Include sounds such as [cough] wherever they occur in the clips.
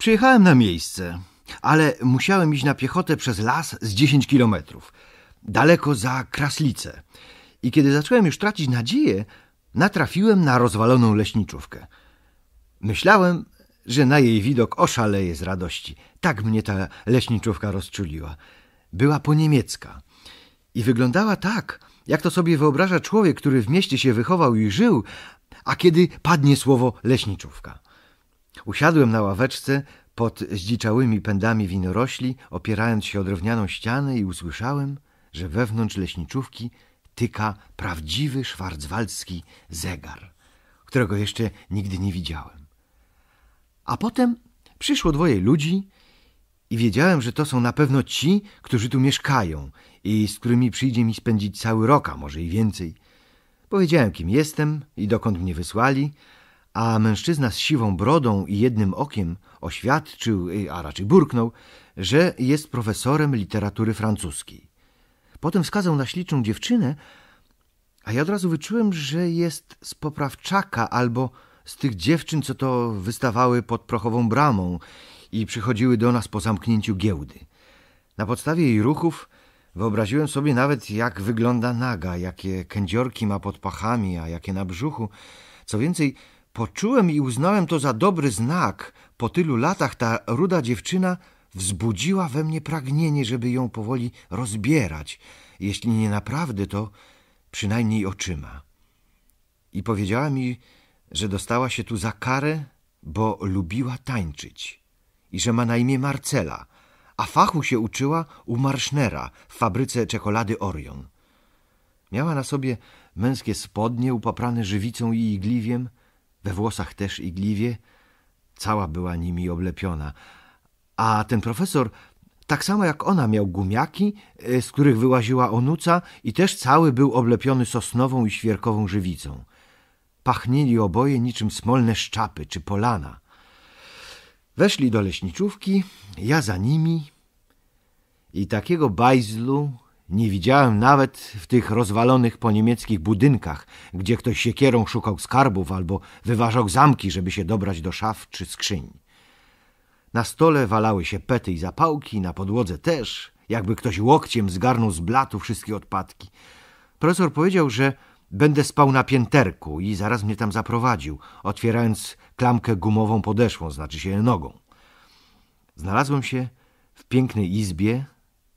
Przyjechałem na miejsce, ale musiałem iść na piechotę przez las z 10 kilometrów, daleko za Kraslice. I kiedy zacząłem już tracić nadzieję, natrafiłem na rozwaloną leśniczówkę. Myślałem, że na jej widok oszaleję z radości. Tak mnie ta leśniczówka rozczuliła. Była po niemiecka i wyglądała tak, jak to sobie wyobraża człowiek, który w mieście się wychował i żył, a kiedy padnie słowo leśniczówka. Usiadłem na ławeczce pod zdziczałymi pędami winorośli, opierając się o drewnianą ścianę i usłyszałem, że wewnątrz leśniczówki tyka prawdziwy szwarcwaldzki zegar, którego jeszcze nigdy nie widziałem. A potem przyszło dwoje ludzi i wiedziałem, że to są na pewno ci, którzy tu mieszkają i z którymi przyjdzie mi spędzić cały rok, a może i więcej. Powiedziałem, kim jestem i dokąd mnie wysłali, a mężczyzna z siwą brodą i jednym okiem oświadczył, y, a raczej burknął, że jest profesorem literatury francuskiej. Potem wskazał na śliczną dziewczynę, a ja od razu wyczułem, że jest z poprawczaka albo z tych dziewczyn, co to wystawały pod prochową bramą i przychodziły do nas po zamknięciu giełdy. Na podstawie jej ruchów wyobraziłem sobie nawet, jak wygląda naga, jakie kędziorki ma pod pachami, a jakie na brzuchu. Co więcej, Poczułem i uznałem to za dobry znak. Po tylu latach ta ruda dziewczyna wzbudziła we mnie pragnienie, żeby ją powoli rozbierać, jeśli nie naprawdę, to przynajmniej oczyma. I powiedziała mi, że dostała się tu za karę, bo lubiła tańczyć i że ma na imię Marcela, a fachu się uczyła u Marsznera w fabryce czekolady Orion. Miała na sobie męskie spodnie upaprane żywicą i igliwiem, we włosach też igliwie, cała była nimi oblepiona. A ten profesor, tak samo jak ona, miał gumiaki, e, z których wyłaziła onuca i też cały był oblepiony sosnową i świerkową żywicą. Pachnili oboje niczym smolne szczapy czy polana. Weszli do leśniczówki, ja za nimi i takiego bajzlu nie widziałem nawet w tych rozwalonych po niemieckich budynkach, gdzie ktoś siekierą szukał skarbów albo wyważał zamki, żeby się dobrać do szaf czy skrzyń. Na stole walały się pety i zapałki, na podłodze też, jakby ktoś łokciem zgarnął z blatu wszystkie odpadki. Profesor powiedział, że będę spał na pięterku i zaraz mnie tam zaprowadził, otwierając klamkę gumową podeszłą, znaczy się nogą. Znalazłem się w pięknej izbie,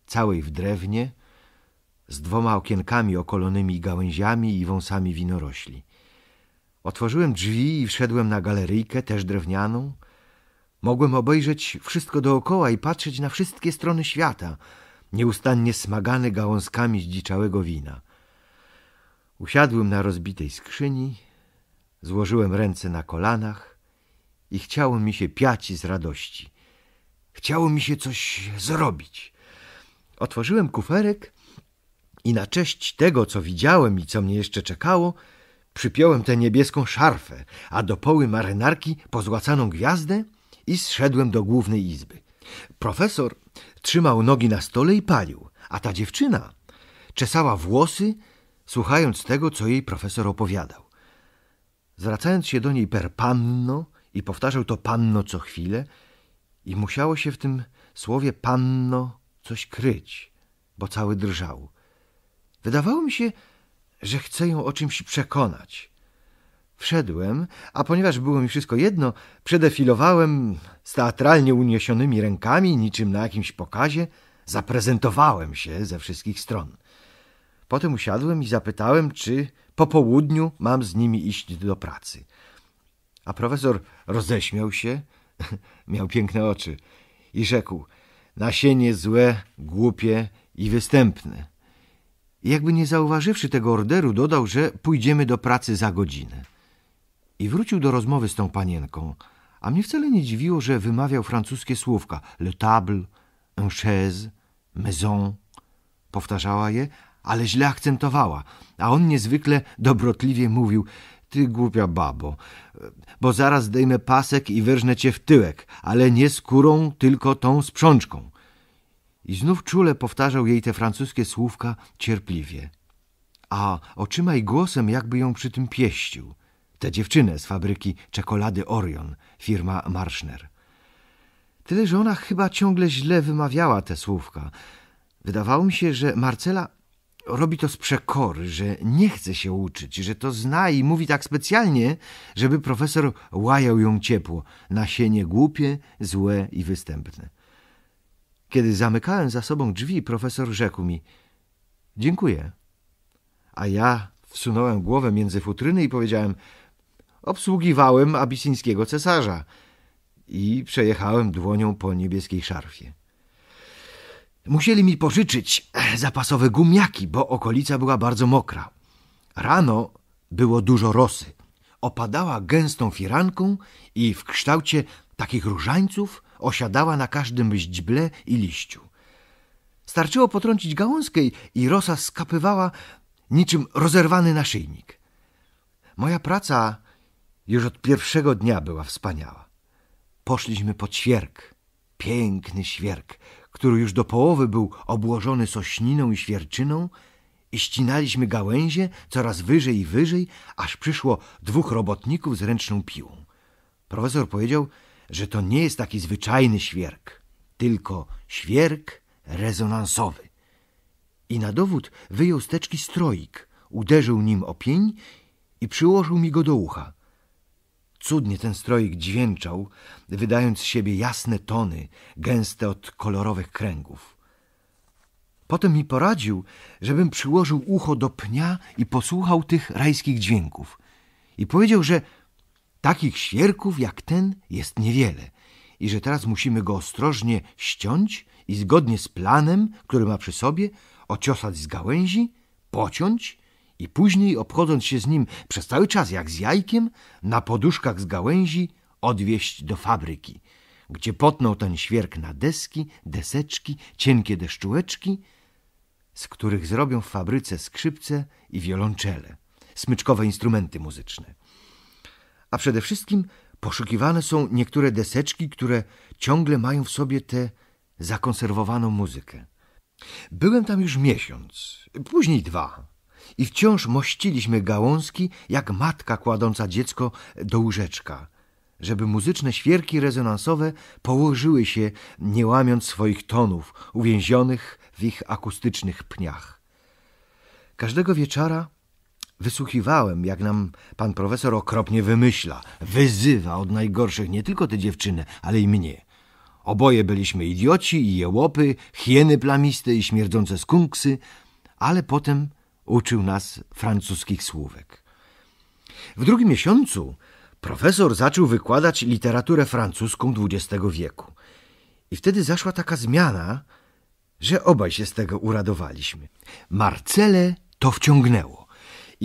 całej w drewnie, z dwoma okienkami okolonymi gałęziami i wąsami winorośli. Otworzyłem drzwi i wszedłem na galeryjkę, też drewnianą. Mogłem obejrzeć wszystko dookoła i patrzeć na wszystkie strony świata, nieustannie smagany gałązkami zdziczałego wina. Usiadłem na rozbitej skrzyni, złożyłem ręce na kolanach i chciało mi się piaci z radości. Chciało mi się coś zrobić. Otworzyłem kuferek i na cześć tego, co widziałem i co mnie jeszcze czekało, przypiąłem tę niebieską szarfę, a do poły marynarki pozłacaną gwiazdę i zszedłem do głównej izby. Profesor trzymał nogi na stole i palił, a ta dziewczyna czesała włosy, słuchając tego, co jej profesor opowiadał. Zwracając się do niej per panno i powtarzał to panno co chwilę, i musiało się w tym słowie panno coś kryć, bo cały drżał. Wydawało mi się, że chcę ją o czymś przekonać. Wszedłem, a ponieważ było mi wszystko jedno, przedefilowałem z teatralnie uniesionymi rękami, niczym na jakimś pokazie, zaprezentowałem się ze wszystkich stron. Potem usiadłem i zapytałem, czy po południu mam z nimi iść do pracy. A profesor roześmiał się, [laughs] miał piękne oczy i rzekł: Nasienie złe, głupie i występne. Jakby nie zauważywszy tego orderu, dodał, że pójdziemy do pracy za godzinę. I wrócił do rozmowy z tą panienką, a mnie wcale nie dziwiło, że wymawiał francuskie słówka le table, un chaise, maison. Powtarzała je, ale źle akcentowała, a on niezwykle dobrotliwie mówił ty głupia babo, bo zaraz zdejmę pasek i wyrżnę cię w tyłek, ale nie skórą, tylko tą sprzączką. I znów czule powtarzał jej te francuskie słówka cierpliwie. A oczyma i głosem jakby ją przy tym pieścił. Tę dziewczynę z fabryki czekolady Orion, firma Marszner. Tyle, że ona chyba ciągle źle wymawiała te słówka. Wydawało mi się, że Marcela robi to z przekory, że nie chce się uczyć, że to zna i mówi tak specjalnie, żeby profesor łajał ją ciepło. Nasienie głupie, złe i występne. Kiedy zamykałem za sobą drzwi, profesor rzekł mi: Dziękuję. A ja wsunąłem głowę między futryny i powiedziałem: Obsługiwałem abisyńskiego cesarza i przejechałem dłonią po niebieskiej szarfie. Musieli mi pożyczyć zapasowe gumiaki, bo okolica była bardzo mokra. Rano było dużo rosy. Opadała gęstą firanką i w kształcie takich różańców osiadała na każdym źdźble i liściu. Starczyło potrącić gałązkę i rosa skapywała niczym rozerwany naszyjnik. Moja praca już od pierwszego dnia była wspaniała. Poszliśmy pod świerk, piękny świerk, który już do połowy był obłożony sośniną i świerczyną i ścinaliśmy gałęzie coraz wyżej i wyżej, aż przyszło dwóch robotników z ręczną piłą. Profesor powiedział, że to nie jest taki zwyczajny świerk, tylko świerk rezonansowy. I na dowód wyjął z teczki stroik, uderzył nim o pień i przyłożył mi go do ucha. Cudnie ten stroik dźwięczał, wydając z siebie jasne tony, gęste od kolorowych kręgów. Potem mi poradził, żebym przyłożył ucho do pnia i posłuchał tych rajskich dźwięków. I powiedział, że Takich świerków jak ten jest niewiele i że teraz musimy go ostrożnie ściąć i zgodnie z planem, który ma przy sobie, ociosać z gałęzi, pociąć i później, obchodząc się z nim przez cały czas jak z jajkiem, na poduszkach z gałęzi odwieźć do fabryki, gdzie potnął ten świerk na deski, deseczki, cienkie deszczułeczki, z których zrobią w fabryce skrzypce i wiolonczele, smyczkowe instrumenty muzyczne a przede wszystkim poszukiwane są niektóre deseczki, które ciągle mają w sobie tę zakonserwowaną muzykę. Byłem tam już miesiąc, później dwa i wciąż mościliśmy gałązki jak matka kładąca dziecko do łóżeczka, żeby muzyczne świerki rezonansowe położyły się, nie łamiąc swoich tonów uwięzionych w ich akustycznych pniach. Każdego wieczora Wysłuchiwałem, jak nam pan profesor okropnie wymyśla, wyzywa od najgorszych nie tylko tę dziewczynę, ale i mnie. Oboje byliśmy idioci i jełopy, hieny plamiste i śmierdzące skunksy, ale potem uczył nas francuskich słówek. W drugim miesiącu profesor zaczął wykładać literaturę francuską XX wieku. I wtedy zaszła taka zmiana, że obaj się z tego uradowaliśmy. Marcele to wciągnęło.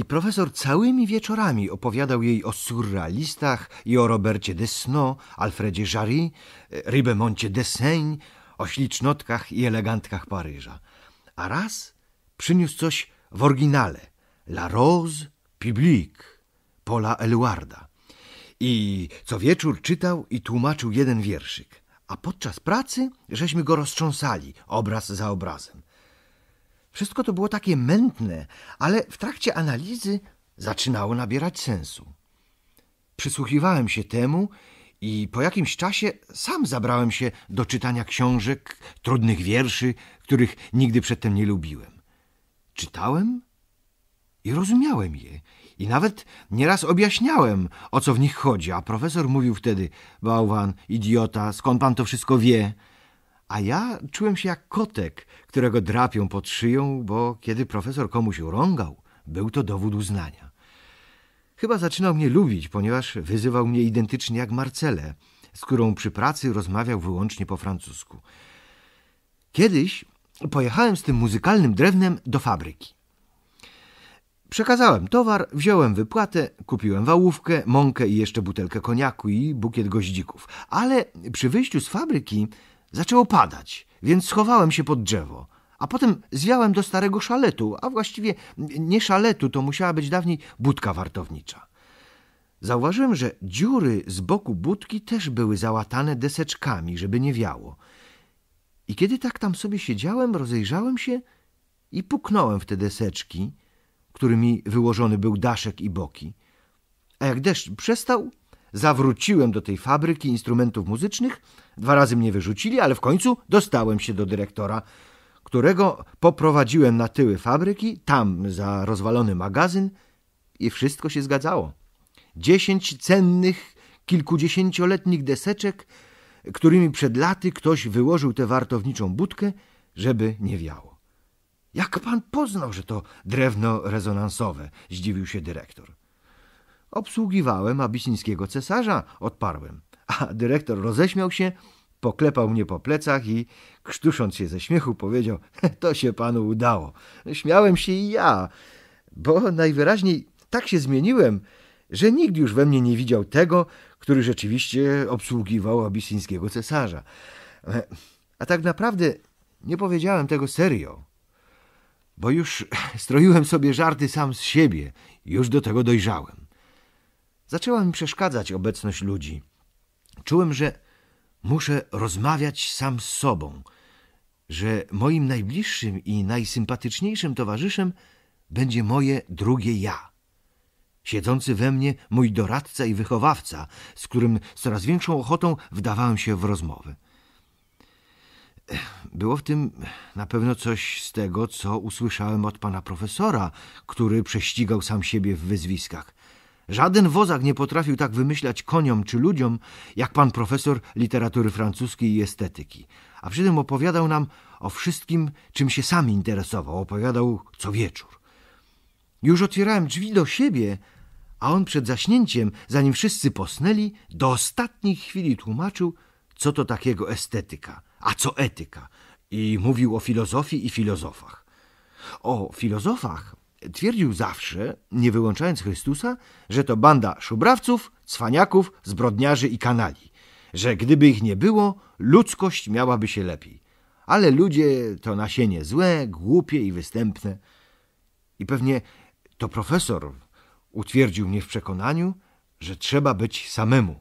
I profesor całymi wieczorami opowiadał jej o surrealistach i o Robercie Desno, Alfredzie Jarry, e, Ribemoncie Desaigne, o ślicznotkach i elegantkach Paryża. A raz przyniósł coś w oryginale La Rose Publique Pola Eluarda. I co wieczór czytał i tłumaczył jeden wierszyk. A podczas pracy żeśmy go roztrząsali obraz za obrazem. Wszystko to było takie mętne, ale w trakcie analizy zaczynało nabierać sensu. Przysłuchiwałem się temu i po jakimś czasie sam zabrałem się do czytania książek, trudnych wierszy, których nigdy przedtem nie lubiłem. Czytałem i rozumiałem je. I nawet nieraz objaśniałem, o co w nich chodzi, a profesor mówił wtedy: Bałwan, idiota, skąd pan to wszystko wie? a ja czułem się jak kotek, którego drapią pod szyją, bo kiedy profesor komuś urągał, był to dowód uznania. Chyba zaczynał mnie lubić, ponieważ wyzywał mnie identycznie jak Marcelę, z którą przy pracy rozmawiał wyłącznie po francusku. Kiedyś pojechałem z tym muzykalnym drewnem do fabryki. Przekazałem towar, wziąłem wypłatę, kupiłem wałówkę, mąkę i jeszcze butelkę koniaku i bukiet goździków. Ale przy wyjściu z fabryki Zaczęło padać, więc schowałem się pod drzewo, a potem zwiałem do starego szaletu, a właściwie nie szaletu, to musiała być dawniej budka wartownicza. Zauważyłem, że dziury z boku budki też były załatane deseczkami, żeby nie wiało. I kiedy tak tam sobie siedziałem, rozejrzałem się i puknąłem w te deseczki, którymi wyłożony był daszek i boki. A jak deszcz przestał, Zawróciłem do tej fabryki instrumentów muzycznych. Dwa razy mnie wyrzucili, ale w końcu dostałem się do dyrektora, którego poprowadziłem na tyły fabryki, tam za rozwalony magazyn i wszystko się zgadzało. Dziesięć cennych, kilkudziesięcioletnich deseczek, którymi przed laty ktoś wyłożył tę wartowniczą budkę, żeby nie wiało. Jak pan poznał, że to drewno rezonansowe? zdziwił się dyrektor. Obsługiwałem abisyńskiego cesarza, odparłem. A dyrektor roześmiał się, poklepał mnie po plecach i, krztusząc się ze śmiechu, powiedział: To się panu udało. Śmiałem się i ja, bo najwyraźniej tak się zmieniłem, że nikt już we mnie nie widział tego, który rzeczywiście obsługiwał abisyńskiego cesarza. E, a tak naprawdę nie powiedziałem tego serio, bo już stroiłem sobie żarty sam z siebie, już do tego dojrzałem. Zaczęła mi przeszkadzać obecność ludzi. Czułem, że muszę rozmawiać sam z sobą, że moim najbliższym i najsympatyczniejszym towarzyszem będzie moje drugie ja. Siedzący we mnie mój doradca i wychowawca, z którym z coraz większą ochotą wdawałem się w rozmowę. Było w tym na pewno coś z tego, co usłyszałem od pana profesora, który prześcigał sam siebie w wyzwiskach. Żaden wozak nie potrafił tak wymyślać koniom czy ludziom, jak pan profesor literatury francuskiej i estetyki. A przy tym opowiadał nam o wszystkim, czym się sam interesował. Opowiadał co wieczór. Już otwierałem drzwi do siebie, a on przed zaśnięciem, zanim wszyscy posnęli, do ostatniej chwili tłumaczył, co to takiego estetyka, a co etyka. I mówił o filozofii i filozofach. O filozofach Twierdził zawsze, nie wyłączając Chrystusa, że to banda szubrawców, cwaniaków, zbrodniarzy i kanali, że gdyby ich nie było, ludzkość miałaby się lepiej. Ale ludzie to nasienie złe, głupie i występne. I pewnie to profesor utwierdził mnie w przekonaniu, że trzeba być samemu,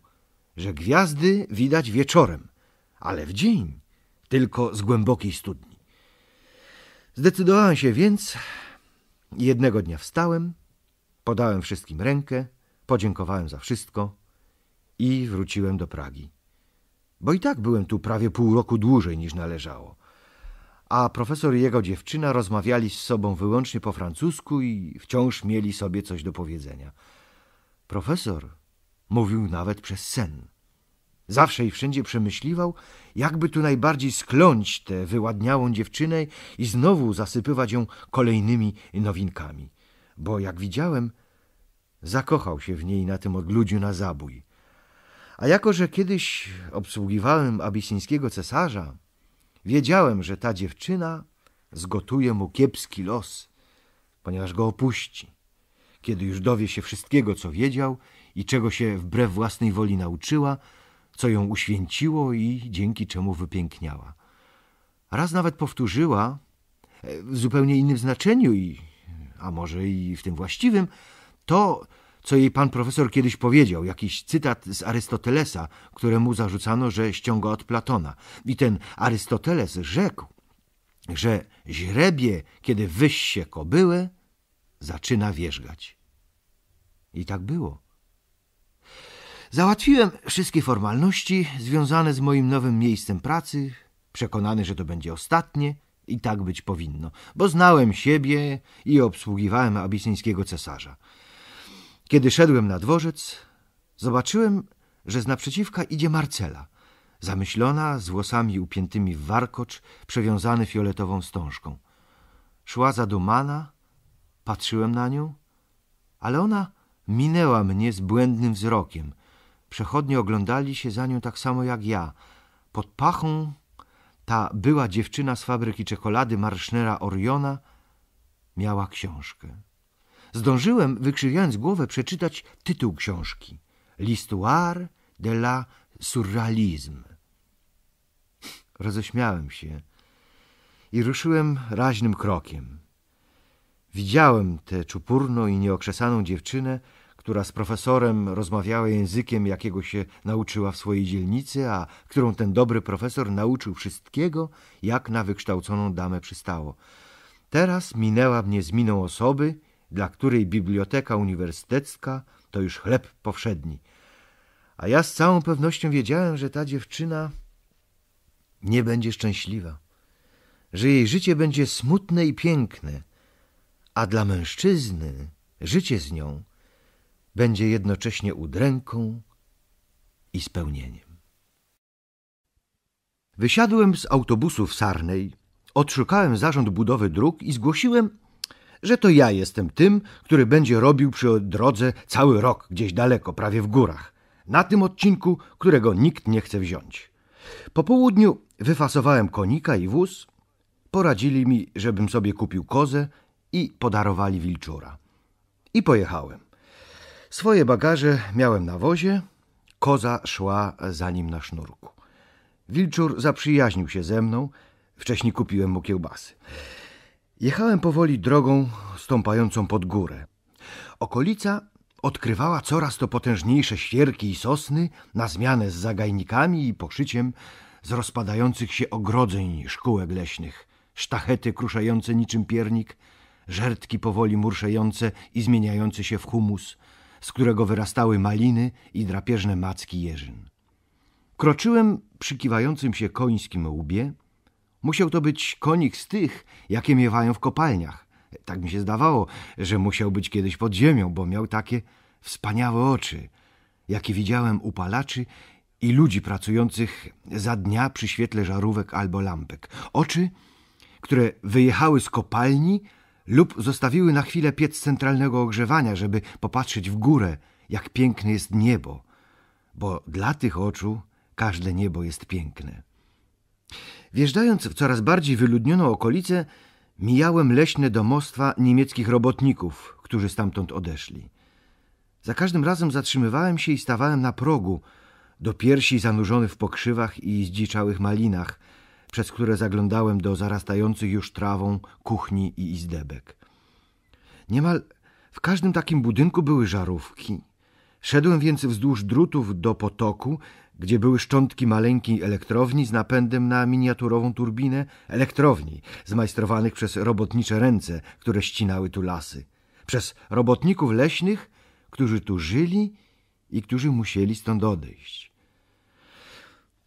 że gwiazdy widać wieczorem, ale w dzień tylko z głębokiej studni. Zdecydowałem się więc, Jednego dnia wstałem, podałem wszystkim rękę, podziękowałem za wszystko i wróciłem do Pragi. Bo i tak byłem tu prawie pół roku dłużej niż należało. A profesor i jego dziewczyna rozmawiali z sobą wyłącznie po francusku i wciąż mieli sobie coś do powiedzenia. Profesor mówił nawet przez sen. Zawsze i wszędzie przemyśliwał, jakby tu najbardziej skląć tę wyładniałą dziewczynę i znowu zasypywać ją kolejnymi nowinkami. Bo jak widziałem, zakochał się w niej na tym odludziu na zabój. A jako, że kiedyś obsługiwałem abisyńskiego cesarza, wiedziałem, że ta dziewczyna zgotuje mu kiepski los, ponieważ go opuści, kiedy już dowie się wszystkiego, co wiedział i czego się wbrew własnej woli nauczyła – co ją uświęciło i dzięki czemu wypiękniała. Raz nawet powtórzyła, e, w zupełnie innym znaczeniu i a może i w tym właściwym, to, co jej pan profesor kiedyś powiedział, jakiś cytat z Arystotelesa, któremu zarzucano, że ściąga od Platona. I ten Arystoteles rzekł, że źrebie, kiedy wyś się kobyłę, zaczyna wierzgać. I tak było. Załatwiłem wszystkie formalności związane z moim nowym miejscem pracy, przekonany, że to będzie ostatnie i tak być powinno, bo znałem siebie i obsługiwałem abisyńskiego cesarza. Kiedy szedłem na dworzec, zobaczyłem, że z naprzeciwka idzie Marcela, zamyślona, z włosami upiętymi w warkocz, przewiązany fioletową stążką. Szła zadumana, patrzyłem na nią, ale ona minęła mnie z błędnym wzrokiem – Przechodnie oglądali się za nią tak samo jak ja. Pod pachą ta była dziewczyna z fabryki czekolady marsznera Oriona miała książkę. Zdążyłem, wykrzywiając głowę, przeczytać tytuł książki. L'histoire de la surrealisme. Roześmiałem się i ruszyłem raźnym krokiem. Widziałem tę czupurną i nieokrzesaną dziewczynę, która z profesorem rozmawiała językiem, jakiego się nauczyła w swojej dzielnicy, a którą ten dobry profesor nauczył wszystkiego, jak na wykształconą damę przystało. Teraz minęła mnie z miną osoby, dla której biblioteka uniwersytecka to już chleb powszedni. A ja z całą pewnością wiedziałem, że ta dziewczyna nie będzie szczęśliwa, że jej życie będzie smutne i piękne, a dla mężczyzny życie z nią będzie jednocześnie udręką i spełnieniem. Wysiadłem z autobusu w Sarnej, odszukałem zarząd budowy dróg i zgłosiłem, że to ja jestem tym, który będzie robił przy drodze cały rok gdzieś daleko, prawie w górach, na tym odcinku, którego nikt nie chce wziąć. Po południu wyfasowałem konika i wóz, poradzili mi, żebym sobie kupił kozę i podarowali wilczura. I pojechałem. Swoje bagaże miałem na wozie, koza szła za nim na sznurku. Wilczur zaprzyjaźnił się ze mną, wcześniej kupiłem mu kiełbasy. Jechałem powoli drogą stąpającą pod górę. Okolica odkrywała coraz to potężniejsze świerki i sosny na zmianę z zagajnikami i poszyciem z rozpadających się ogrodzeń szkółek leśnych, sztachety kruszające niczym piernik, żertki powoli murszejące i zmieniające się w humus – z którego wyrastały maliny i drapieżne macki jeżyn. Kroczyłem przy kiwającym się końskim łbie. Musiał to być konik z tych, jakie miewają w kopalniach. Tak mi się zdawało, że musiał być kiedyś pod ziemią, bo miał takie wspaniałe oczy, jakie widziałem u palaczy i ludzi pracujących za dnia przy świetle żarówek albo lampek. Oczy, które wyjechały z kopalni – lub zostawiły na chwilę piec centralnego ogrzewania, żeby popatrzeć w górę, jak piękne jest niebo, bo dla tych oczu każde niebo jest piękne. Wjeżdżając w coraz bardziej wyludnioną okolicę, mijałem leśne domostwa niemieckich robotników, którzy stamtąd odeszli. Za każdym razem zatrzymywałem się i stawałem na progu, do piersi zanurzony w pokrzywach i zdziczałych malinach, przez które zaglądałem do zarastających już trawą kuchni i izdebek. Niemal w każdym takim budynku były żarówki. Szedłem więc wzdłuż drutów do potoku, gdzie były szczątki maleńkiej elektrowni z napędem na miniaturową turbinę elektrowni, zmajstrowanych przez robotnicze ręce, które ścinały tu lasy, przez robotników leśnych, którzy tu żyli i którzy musieli stąd odejść.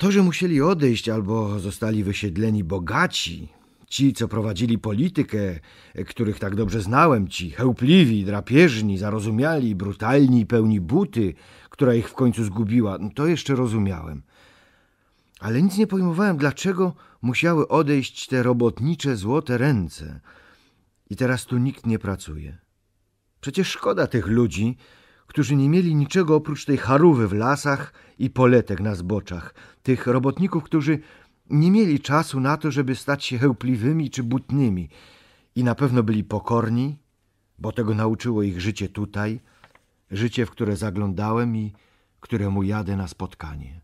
To, że musieli odejść albo zostali wysiedleni bogaci, ci, co prowadzili politykę, których tak dobrze znałem, ci chełpliwi, drapieżni, zarozumiali, brutalni, pełni buty, która ich w końcu zgubiła, no to jeszcze rozumiałem. Ale nic nie pojmowałem, dlaczego musiały odejść te robotnicze złote ręce. I teraz tu nikt nie pracuje. Przecież szkoda tych ludzi, którzy nie mieli niczego oprócz tej charówy w lasach i poletek na zboczach, tych robotników, którzy nie mieli czasu na to, żeby stać się chełpliwymi czy butnymi i na pewno byli pokorni, bo tego nauczyło ich życie tutaj, życie, w które zaglądałem i któremu jadę na spotkanie.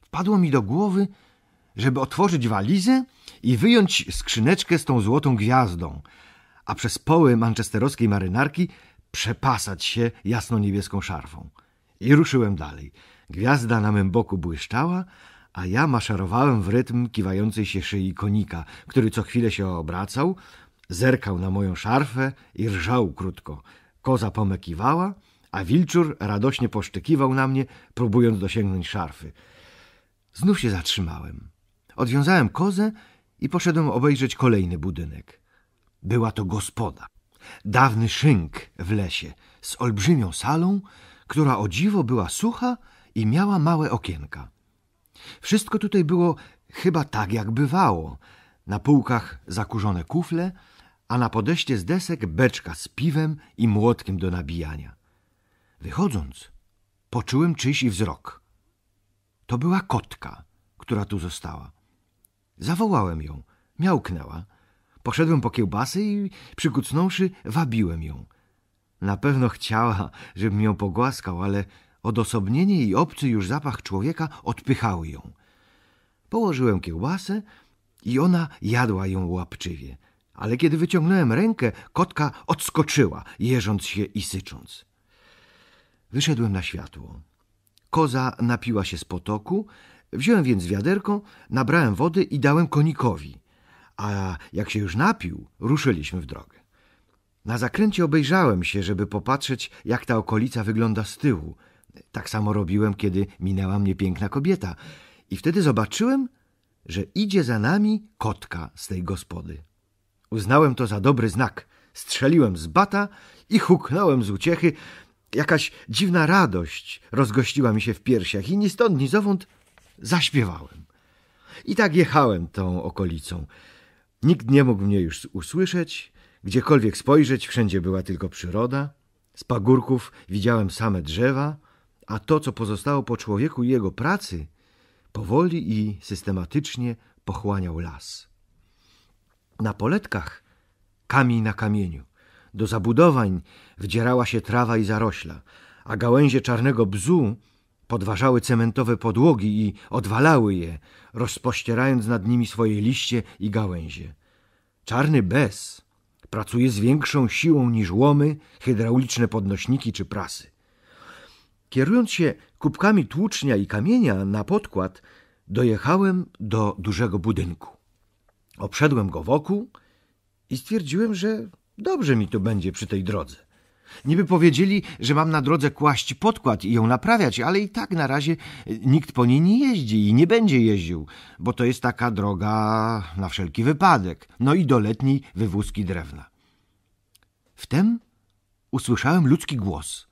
Wpadło mi do głowy, żeby otworzyć walizę i wyjąć skrzyneczkę z tą złotą gwiazdą, a przez poły manchesterowskiej marynarki przepasać się jasno-niebieską szarfą. I ruszyłem dalej. Gwiazda na mym boku błyszczała, a ja maszerowałem w rytm kiwającej się szyi konika, który co chwilę się obracał, zerkał na moją szarfę i rżał krótko. Koza pomekiwała, a wilczur radośnie poszczykiwał na mnie, próbując dosięgnąć szarfy. Znów się zatrzymałem. Odwiązałem kozę i poszedłem obejrzeć kolejny budynek. Była to gospoda dawny szynk w lesie z olbrzymią salą, która o dziwo była sucha i miała małe okienka. Wszystko tutaj było chyba tak, jak bywało. Na półkach zakurzone kufle, a na podejście z desek beczka z piwem i młotkiem do nabijania. Wychodząc, poczułem czyjś wzrok. To była kotka, która tu została. Zawołałem ją, miałknęła, Poszedłem po kiełbasy i przykucnąwszy, wabiłem ją. Na pewno chciała, żebym ją pogłaskał, ale odosobnienie i obcy już zapach człowieka odpychały ją. Położyłem kiełbasę i ona jadła ją łapczywie. Ale kiedy wyciągnąłem rękę, kotka odskoczyła, jeżąc się i sycząc. Wyszedłem na światło. Koza napiła się z potoku, wziąłem więc wiaderko, nabrałem wody i dałem konikowi a jak się już napił, ruszyliśmy w drogę. Na zakręcie obejrzałem się, żeby popatrzeć, jak ta okolica wygląda z tyłu. Tak samo robiłem, kiedy minęła mnie piękna kobieta. I wtedy zobaczyłem, że idzie za nami kotka z tej gospody. Uznałem to za dobry znak. Strzeliłem z bata i huknąłem z uciechy. Jakaś dziwna radość rozgościła mi się w piersiach i ni stąd, ni zowąd zaśpiewałem. I tak jechałem tą okolicą. Nikt nie mógł mnie już usłyszeć, gdziekolwiek spojrzeć, wszędzie była tylko przyroda. Z pagórków widziałem same drzewa, a to, co pozostało po człowieku i jego pracy, powoli i systematycznie pochłaniał las. Na poletkach kamień na kamieniu. Do zabudowań wdzierała się trawa i zarośla, a gałęzie czarnego bzu podważały cementowe podłogi i odwalały je, rozpościerając nad nimi swoje liście i gałęzie. Czarny bez pracuje z większą siłą niż łomy, hydrauliczne podnośniki czy prasy. Kierując się kubkami tłucznia i kamienia na podkład, dojechałem do dużego budynku. Obszedłem go wokół i stwierdziłem, że dobrze mi tu będzie przy tej drodze. Niby powiedzieli, że mam na drodze kłaść podkład i ją naprawiać, ale i tak na razie e, nikt po niej nie jeździ i nie będzie jeździł, bo to jest taka droga na wszelki wypadek. No i do letniej wywózki drewna. Wtem usłyszałem ludzki głos,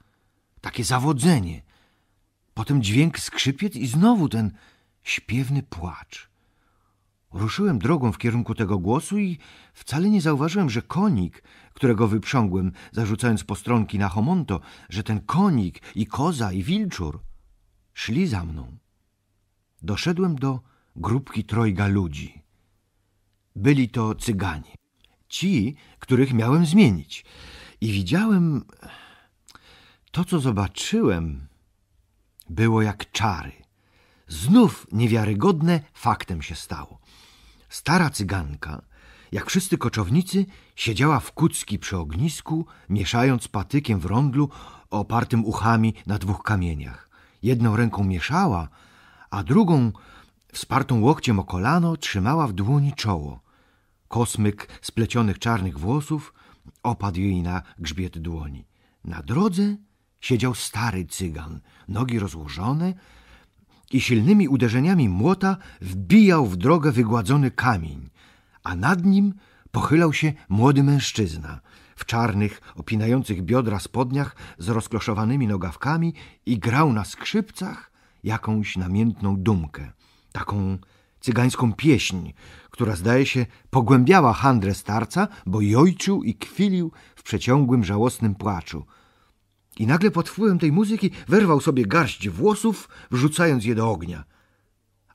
takie zawodzenie, potem dźwięk skrzypiec i znowu ten śpiewny płacz. Ruszyłem drogą w kierunku tego głosu i wcale nie zauważyłem, że konik, którego wyprzągłem, zarzucając postronki na homonto, że ten konik i koza i wilczur szli za mną. Doszedłem do grupki trojga ludzi. Byli to cyganie. Ci, których miałem zmienić. I widziałem... To, co zobaczyłem, było jak czary. Znów niewiarygodne faktem się stało. Stara cyganka, jak wszyscy koczownicy, siedziała w kucki przy ognisku, mieszając patykiem w rondlu opartym uchami na dwóch kamieniach. Jedną ręką mieszała, a drugą, wspartą łokciem o kolano, trzymała w dłoni czoło. Kosmyk splecionych czarnych włosów opadł jej na grzbiet dłoni. Na drodze siedział stary cygan, nogi rozłożone, i silnymi uderzeniami młota wbijał w drogę wygładzony kamień, a nad nim pochylał się młody mężczyzna w czarnych, opinających biodra spodniach z rozkloszowanymi nogawkami i grał na skrzypcach jakąś namiętną dumkę, taką cygańską pieśń, która zdaje się pogłębiała handrę starca, bo jojczył i kwilił w przeciągłym, żałosnym płaczu – i nagle pod wpływem tej muzyki wyrwał sobie garść włosów, wrzucając je do ognia.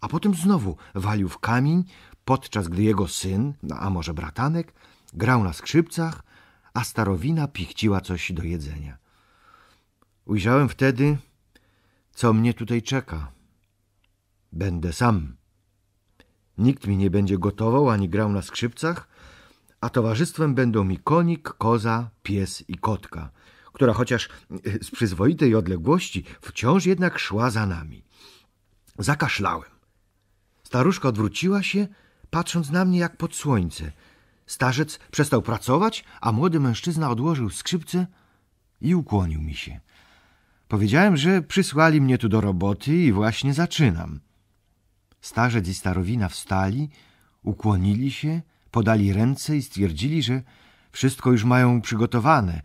A potem znowu walił w kamień, podczas gdy jego syn, no a może bratanek, grał na skrzypcach, a starowina pichciła coś do jedzenia. Ujrzałem wtedy, co mnie tutaj czeka. Będę sam. Nikt mi nie będzie gotował ani grał na skrzypcach, a towarzystwem będą mi konik, koza, pies i kotka – która chociaż e, z przyzwoitej odległości wciąż jednak szła za nami. Zakaszlałem. Staruszka odwróciła się, patrząc na mnie jak pod słońce. Starzec przestał pracować, a młody mężczyzna odłożył skrzypce i ukłonił mi się. Powiedziałem, że przysłali mnie tu do roboty i właśnie zaczynam. Starzec i starowina wstali, ukłonili się, podali ręce i stwierdzili, że wszystko już mają przygotowane,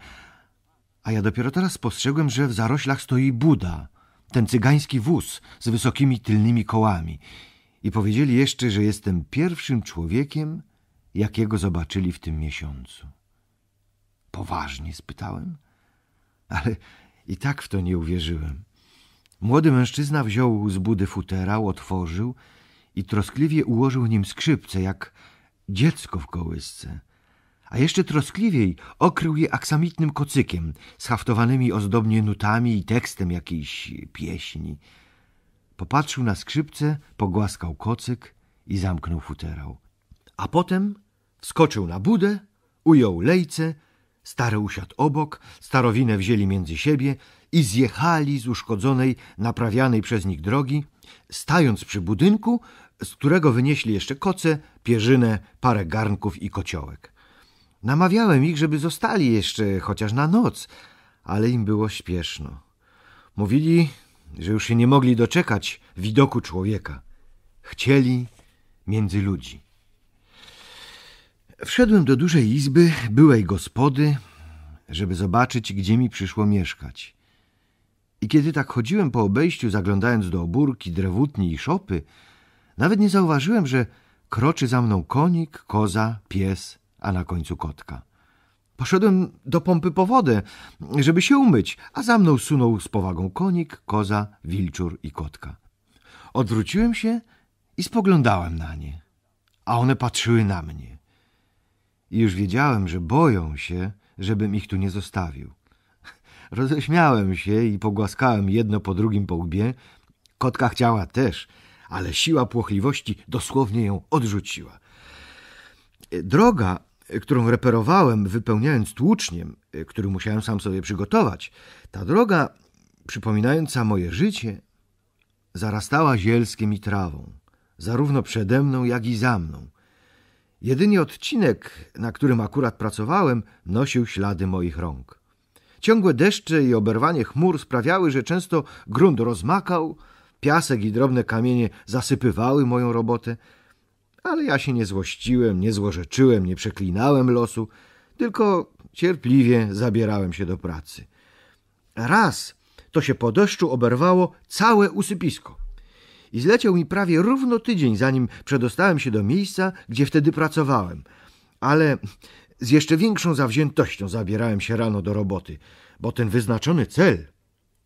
a ja dopiero teraz spostrzegłem, że w zaroślach stoi Buda, ten cygański wóz z wysokimi tylnymi kołami. I powiedzieli jeszcze, że jestem pierwszym człowiekiem, jakiego zobaczyli w tym miesiącu. Poważnie spytałem, ale i tak w to nie uwierzyłem. Młody mężczyzna wziął z budy futerał, otworzył i troskliwie ułożył nim skrzypce, jak dziecko w kołysce a jeszcze troskliwiej okrył je aksamitnym kocykiem z haftowanymi ozdobnie nutami i tekstem jakiejś pieśni. Popatrzył na skrzypce, pogłaskał kocyk i zamknął futerał. A potem wskoczył na budę, ujął lejce, stary usiadł obok, starowinę wzięli między siebie i zjechali z uszkodzonej, naprawianej przez nich drogi, stając przy budynku, z którego wynieśli jeszcze koce, pierzynę, parę garnków i kociołek. Namawiałem ich, żeby zostali jeszcze chociaż na noc, ale im było śpieszno. Mówili, że już się nie mogli doczekać widoku człowieka. Chcieli między ludzi. Wszedłem do dużej izby byłej gospody, żeby zobaczyć, gdzie mi przyszło mieszkać. I kiedy tak chodziłem po obejściu, zaglądając do obórki, drewutni i szopy, nawet nie zauważyłem, że kroczy za mną konik, koza, pies a na końcu kotka. Poszedłem do pompy po wodę, żeby się umyć, a za mną sunął z powagą konik, koza, wilczur i kotka. Odwróciłem się i spoglądałem na nie, a one patrzyły na mnie. I już wiedziałem, że boją się, żebym ich tu nie zostawił. [laughs] Roześmiałem się i pogłaskałem jedno po drugim po łbie. Kotka chciała też, ale siła płochliwości dosłownie ją odrzuciła. E, droga, którą reperowałem, wypełniając tłuczniem, e, który musiałem sam sobie przygotować, ta droga, przypominająca moje życie, zarastała zielskiem i trawą, zarówno przede mną, jak i za mną. Jedynie odcinek, na którym akurat pracowałem, nosił ślady moich rąk. Ciągłe deszcze i oberwanie chmur sprawiały, że często grunt rozmakał, piasek i drobne kamienie zasypywały moją robotę, ale ja się nie złościłem, nie złorzeczyłem, nie przeklinałem losu, tylko cierpliwie zabierałem się do pracy. Raz to się po deszczu oberwało całe usypisko. I zleciał mi prawie równo tydzień, zanim przedostałem się do miejsca, gdzie wtedy pracowałem. Ale z jeszcze większą zawziętością zabierałem się rano do roboty, bo ten wyznaczony cel,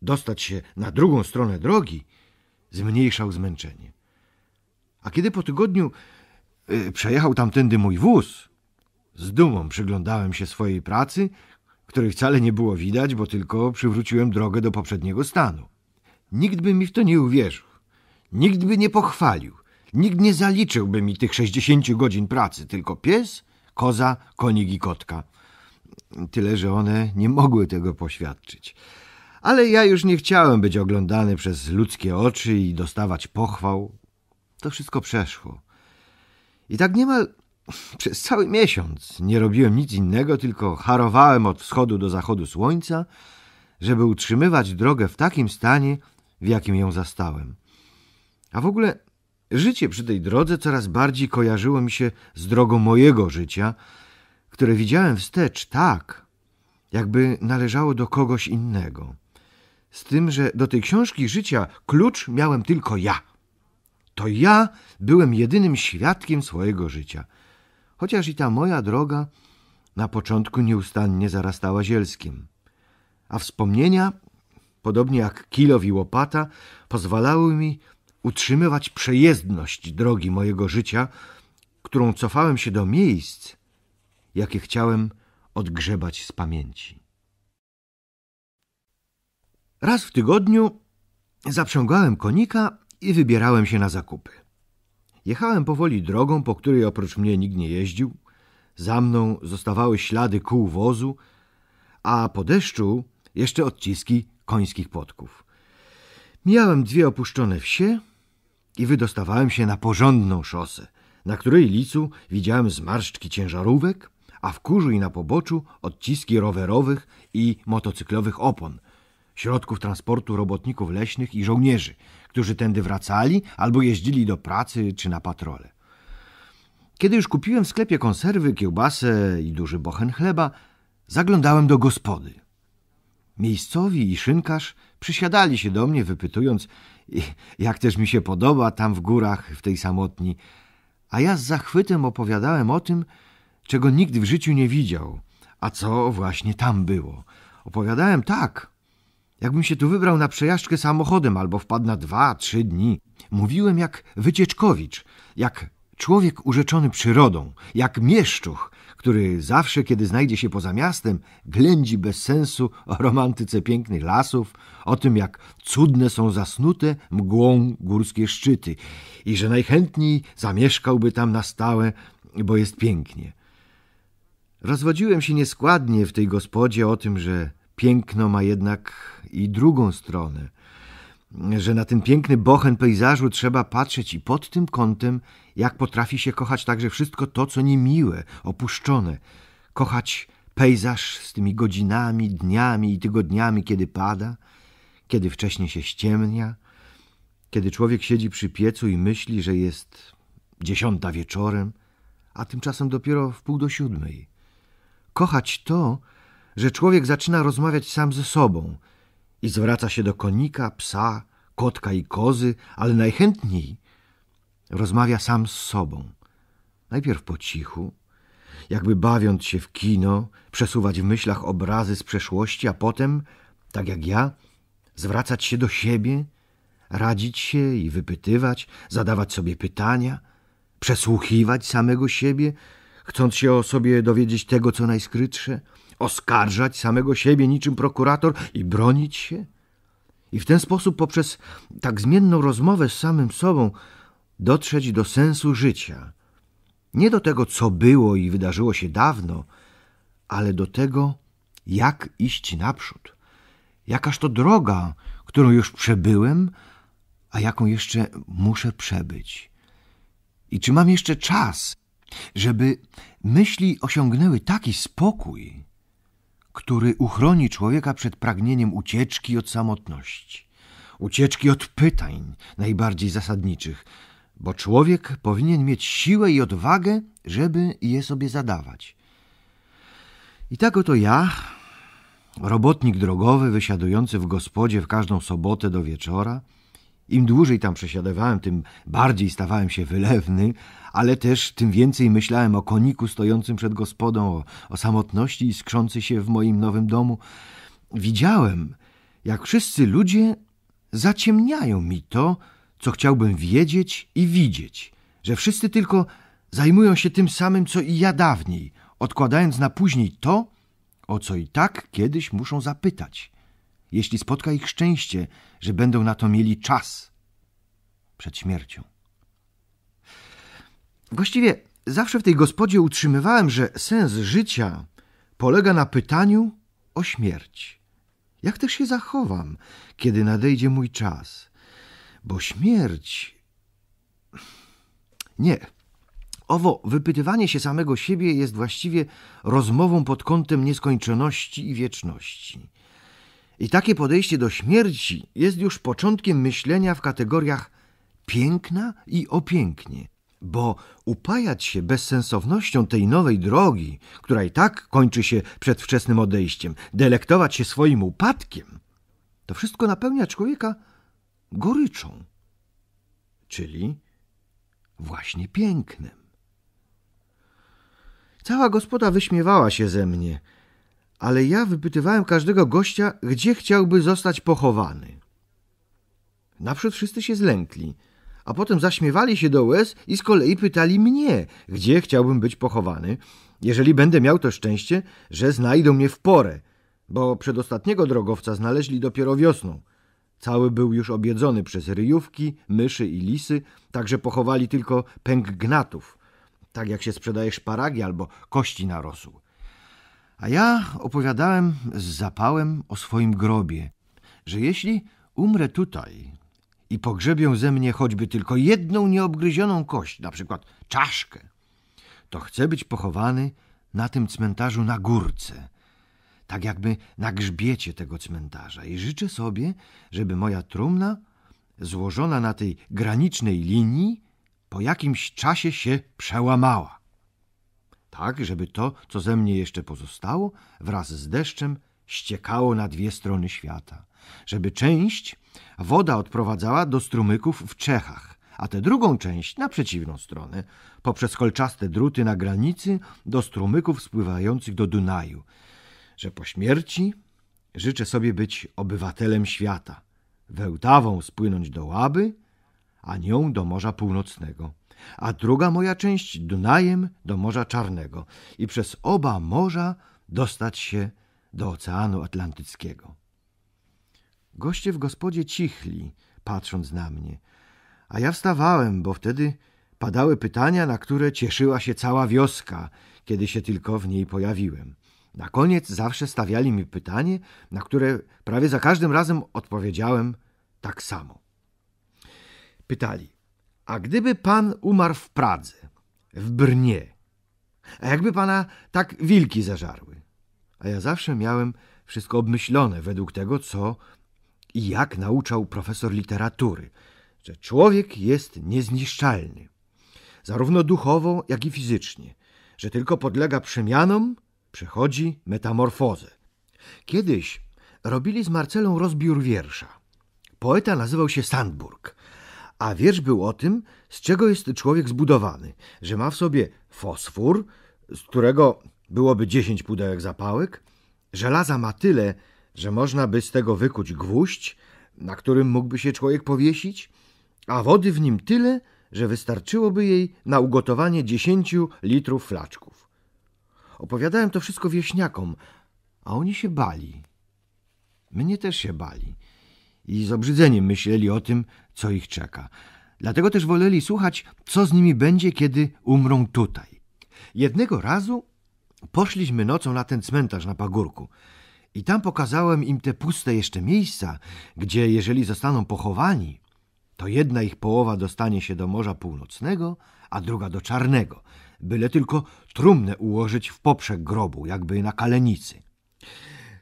dostać się na drugą stronę drogi, zmniejszał zmęczenie. A kiedy po tygodniu Y, przejechał tamtędy mój wóz. Z dumą przyglądałem się swojej pracy, której wcale nie było widać, bo tylko przywróciłem drogę do poprzedniego stanu. Nikt by mi w to nie uwierzył. Nikt by nie pochwalił. Nikt nie zaliczyłby mi tych sześćdziesięciu godzin pracy, tylko pies, koza, konik i kotka. Tyle, że one nie mogły tego poświadczyć. Ale ja już nie chciałem być oglądany przez ludzkie oczy i dostawać pochwał. To wszystko przeszło. I tak niemal [laughs] przez cały miesiąc nie robiłem nic innego, tylko harowałem od wschodu do zachodu słońca, żeby utrzymywać drogę w takim stanie, w jakim ją zastałem. A w ogóle życie przy tej drodze coraz bardziej kojarzyło mi się z drogą mojego życia, które widziałem wstecz tak, jakby należało do kogoś innego. Z tym, że do tej książki życia klucz miałem tylko ja. To ja byłem jedynym świadkiem swojego życia. Chociaż i ta moja droga na początku nieustannie zarastała zielskim. A wspomnienia, podobnie jak kilow i łopata, pozwalały mi utrzymywać przejezdność drogi mojego życia, którą cofałem się do miejsc, jakie chciałem odgrzebać z pamięci. Raz w tygodniu zaprzągałem konika i wybierałem się na zakupy. Jechałem powoli drogą, po której oprócz mnie nikt nie jeździł. Za mną zostawały ślady kół wozu, a po deszczu jeszcze odciski końskich podków. Miałem dwie opuszczone wsie i wydostawałem się na porządną szosę, na której licu widziałem zmarszczki ciężarówek, a w kurzu i na poboczu odciski rowerowych i motocyklowych opon, środków transportu robotników leśnych i żołnierzy, którzy tędy wracali albo jeździli do pracy czy na patrole. Kiedy już kupiłem w sklepie konserwy, kiełbasę i duży bochen chleba, zaglądałem do gospody. Miejscowi i szynkarz przysiadali się do mnie, wypytując, jak też mi się podoba tam w górach, w tej samotni. A ja z zachwytem opowiadałem o tym, czego nikt w życiu nie widział, a co właśnie tam było. Opowiadałem tak, Jakbym się tu wybrał na przejażdżkę samochodem albo wpadł na dwa, trzy dni. Mówiłem jak wycieczkowicz, jak człowiek urzeczony przyrodą, jak mieszczuch, który zawsze, kiedy znajdzie się poza miastem, ględzi bez sensu o romantyce pięknych lasów, o tym, jak cudne są zasnute mgłą górskie szczyty i że najchętniej zamieszkałby tam na stałe, bo jest pięknie. Rozwodziłem się nieskładnie w tej gospodzie o tym, że Piękno ma jednak i drugą stronę, że na ten piękny bochen pejzażu trzeba patrzeć i pod tym kątem, jak potrafi się kochać także wszystko to, co niemiłe, opuszczone. Kochać pejzaż z tymi godzinami, dniami i tygodniami, kiedy pada, kiedy wcześnie się ściemnia, kiedy człowiek siedzi przy piecu i myśli, że jest dziesiąta wieczorem, a tymczasem dopiero w pół do siódmej. Kochać to, że człowiek zaczyna rozmawiać sam ze sobą i zwraca się do konika, psa, kotka i kozy, ale najchętniej rozmawia sam z sobą. Najpierw po cichu, jakby bawiąc się w kino, przesuwać w myślach obrazy z przeszłości, a potem, tak jak ja, zwracać się do siebie, radzić się i wypytywać, zadawać sobie pytania, przesłuchiwać samego siebie, chcąc się o sobie dowiedzieć tego, co najskrytsze – oskarżać samego siebie niczym prokurator i bronić się? I w ten sposób poprzez tak zmienną rozmowę z samym sobą dotrzeć do sensu życia. Nie do tego, co było i wydarzyło się dawno, ale do tego, jak iść naprzód. Jakaż to droga, którą już przebyłem, a jaką jeszcze muszę przebyć. I czy mam jeszcze czas, żeby myśli osiągnęły taki spokój, który uchroni człowieka przed pragnieniem ucieczki od samotności, ucieczki od pytań najbardziej zasadniczych, bo człowiek powinien mieć siłę i odwagę, żeby je sobie zadawać. I tak oto ja, robotnik drogowy wysiadujący w gospodzie w każdą sobotę do wieczora, im dłużej tam przesiadywałem, tym bardziej stawałem się wylewny, ale też tym więcej myślałem o koniku stojącym przed gospodą, o, o samotności iskrzący się w moim nowym domu. Widziałem, jak wszyscy ludzie zaciemniają mi to, co chciałbym wiedzieć i widzieć, że wszyscy tylko zajmują się tym samym, co i ja dawniej, odkładając na później to, o co i tak kiedyś muszą zapytać jeśli spotka ich szczęście, że będą na to mieli czas przed śmiercią. Właściwie zawsze w tej gospodzie utrzymywałem, że sens życia polega na pytaniu o śmierć. Jak też się zachowam, kiedy nadejdzie mój czas? Bo śmierć. Nie. Owo wypytywanie się samego siebie jest właściwie rozmową pod kątem nieskończoności i wieczności. I takie podejście do śmierci jest już początkiem myślenia w kategoriach piękna i opięknie, bo upajać się bezsensownością tej nowej drogi, która i tak kończy się przedwczesnym odejściem, delektować się swoim upadkiem, to wszystko napełnia człowieka goryczą, czyli właśnie pięknem. Cała gospoda wyśmiewała się ze mnie – ale ja wypytywałem każdego gościa, gdzie chciałby zostać pochowany. Naprzód wszyscy się zlękli, a potem zaśmiewali się do łez i z kolei pytali mnie, gdzie chciałbym być pochowany, jeżeli będę miał to szczęście, że znajdą mnie w porę, bo przedostatniego drogowca znaleźli dopiero wiosną. Cały był już objedzony przez ryjówki, myszy i lisy, także pochowali tylko pękgnatów, tak jak się sprzedaje szparagi albo kości na rosół. A ja opowiadałem z zapałem o swoim grobie, że jeśli umrę tutaj i pogrzebią ze mnie choćby tylko jedną nieobgryzioną kość, na przykład czaszkę, to chcę być pochowany na tym cmentarzu na górce, tak jakby na grzbiecie tego cmentarza i życzę sobie, żeby moja trumna złożona na tej granicznej linii po jakimś czasie się przełamała tak żeby to, co ze mnie jeszcze pozostało, wraz z deszczem ściekało na dwie strony świata, żeby część woda odprowadzała do strumyków w Czechach, a tę drugą część na przeciwną stronę, poprzez kolczaste druty na granicy do strumyków spływających do Dunaju, że po śmierci życzę sobie być obywatelem świata, wełtawą spłynąć do Łaby, a nią do Morza Północnego a druga moja część Dunajem do Morza Czarnego i przez oba morza dostać się do Oceanu Atlantyckiego. Goście w gospodzie cichli, patrząc na mnie, a ja wstawałem, bo wtedy padały pytania, na które cieszyła się cała wioska, kiedy się tylko w niej pojawiłem. Na koniec zawsze stawiali mi pytanie, na które prawie za każdym razem odpowiedziałem tak samo. Pytali, a gdyby pan umarł w Pradze, w Brnie, a jakby pana tak wilki zażarły? A ja zawsze miałem wszystko obmyślone według tego, co i jak nauczał profesor literatury, że człowiek jest niezniszczalny, zarówno duchowo, jak i fizycznie, że tylko podlega przemianom, przechodzi metamorfozę. Kiedyś robili z Marcelą rozbiór wiersza. Poeta nazywał się Sandburg a wiersz był o tym, z czego jest człowiek zbudowany, że ma w sobie fosfor, z którego byłoby dziesięć pudełek zapałek, żelaza ma tyle, że można by z tego wykuć gwóźdź, na którym mógłby się człowiek powiesić, a wody w nim tyle, że wystarczyłoby jej na ugotowanie dziesięciu litrów flaczków. Opowiadałem to wszystko wieśniakom, a oni się bali. Mnie też się bali i z obrzydzeniem myśleli o tym, co ich czeka. Dlatego też woleli słuchać, co z nimi będzie, kiedy umrą tutaj. Jednego razu poszliśmy nocą na ten cmentarz na pagórku i tam pokazałem im te puste jeszcze miejsca, gdzie jeżeli zostaną pochowani, to jedna ich połowa dostanie się do Morza Północnego, a druga do Czarnego, byle tylko trumnę ułożyć w poprzek grobu, jakby na kalenicy.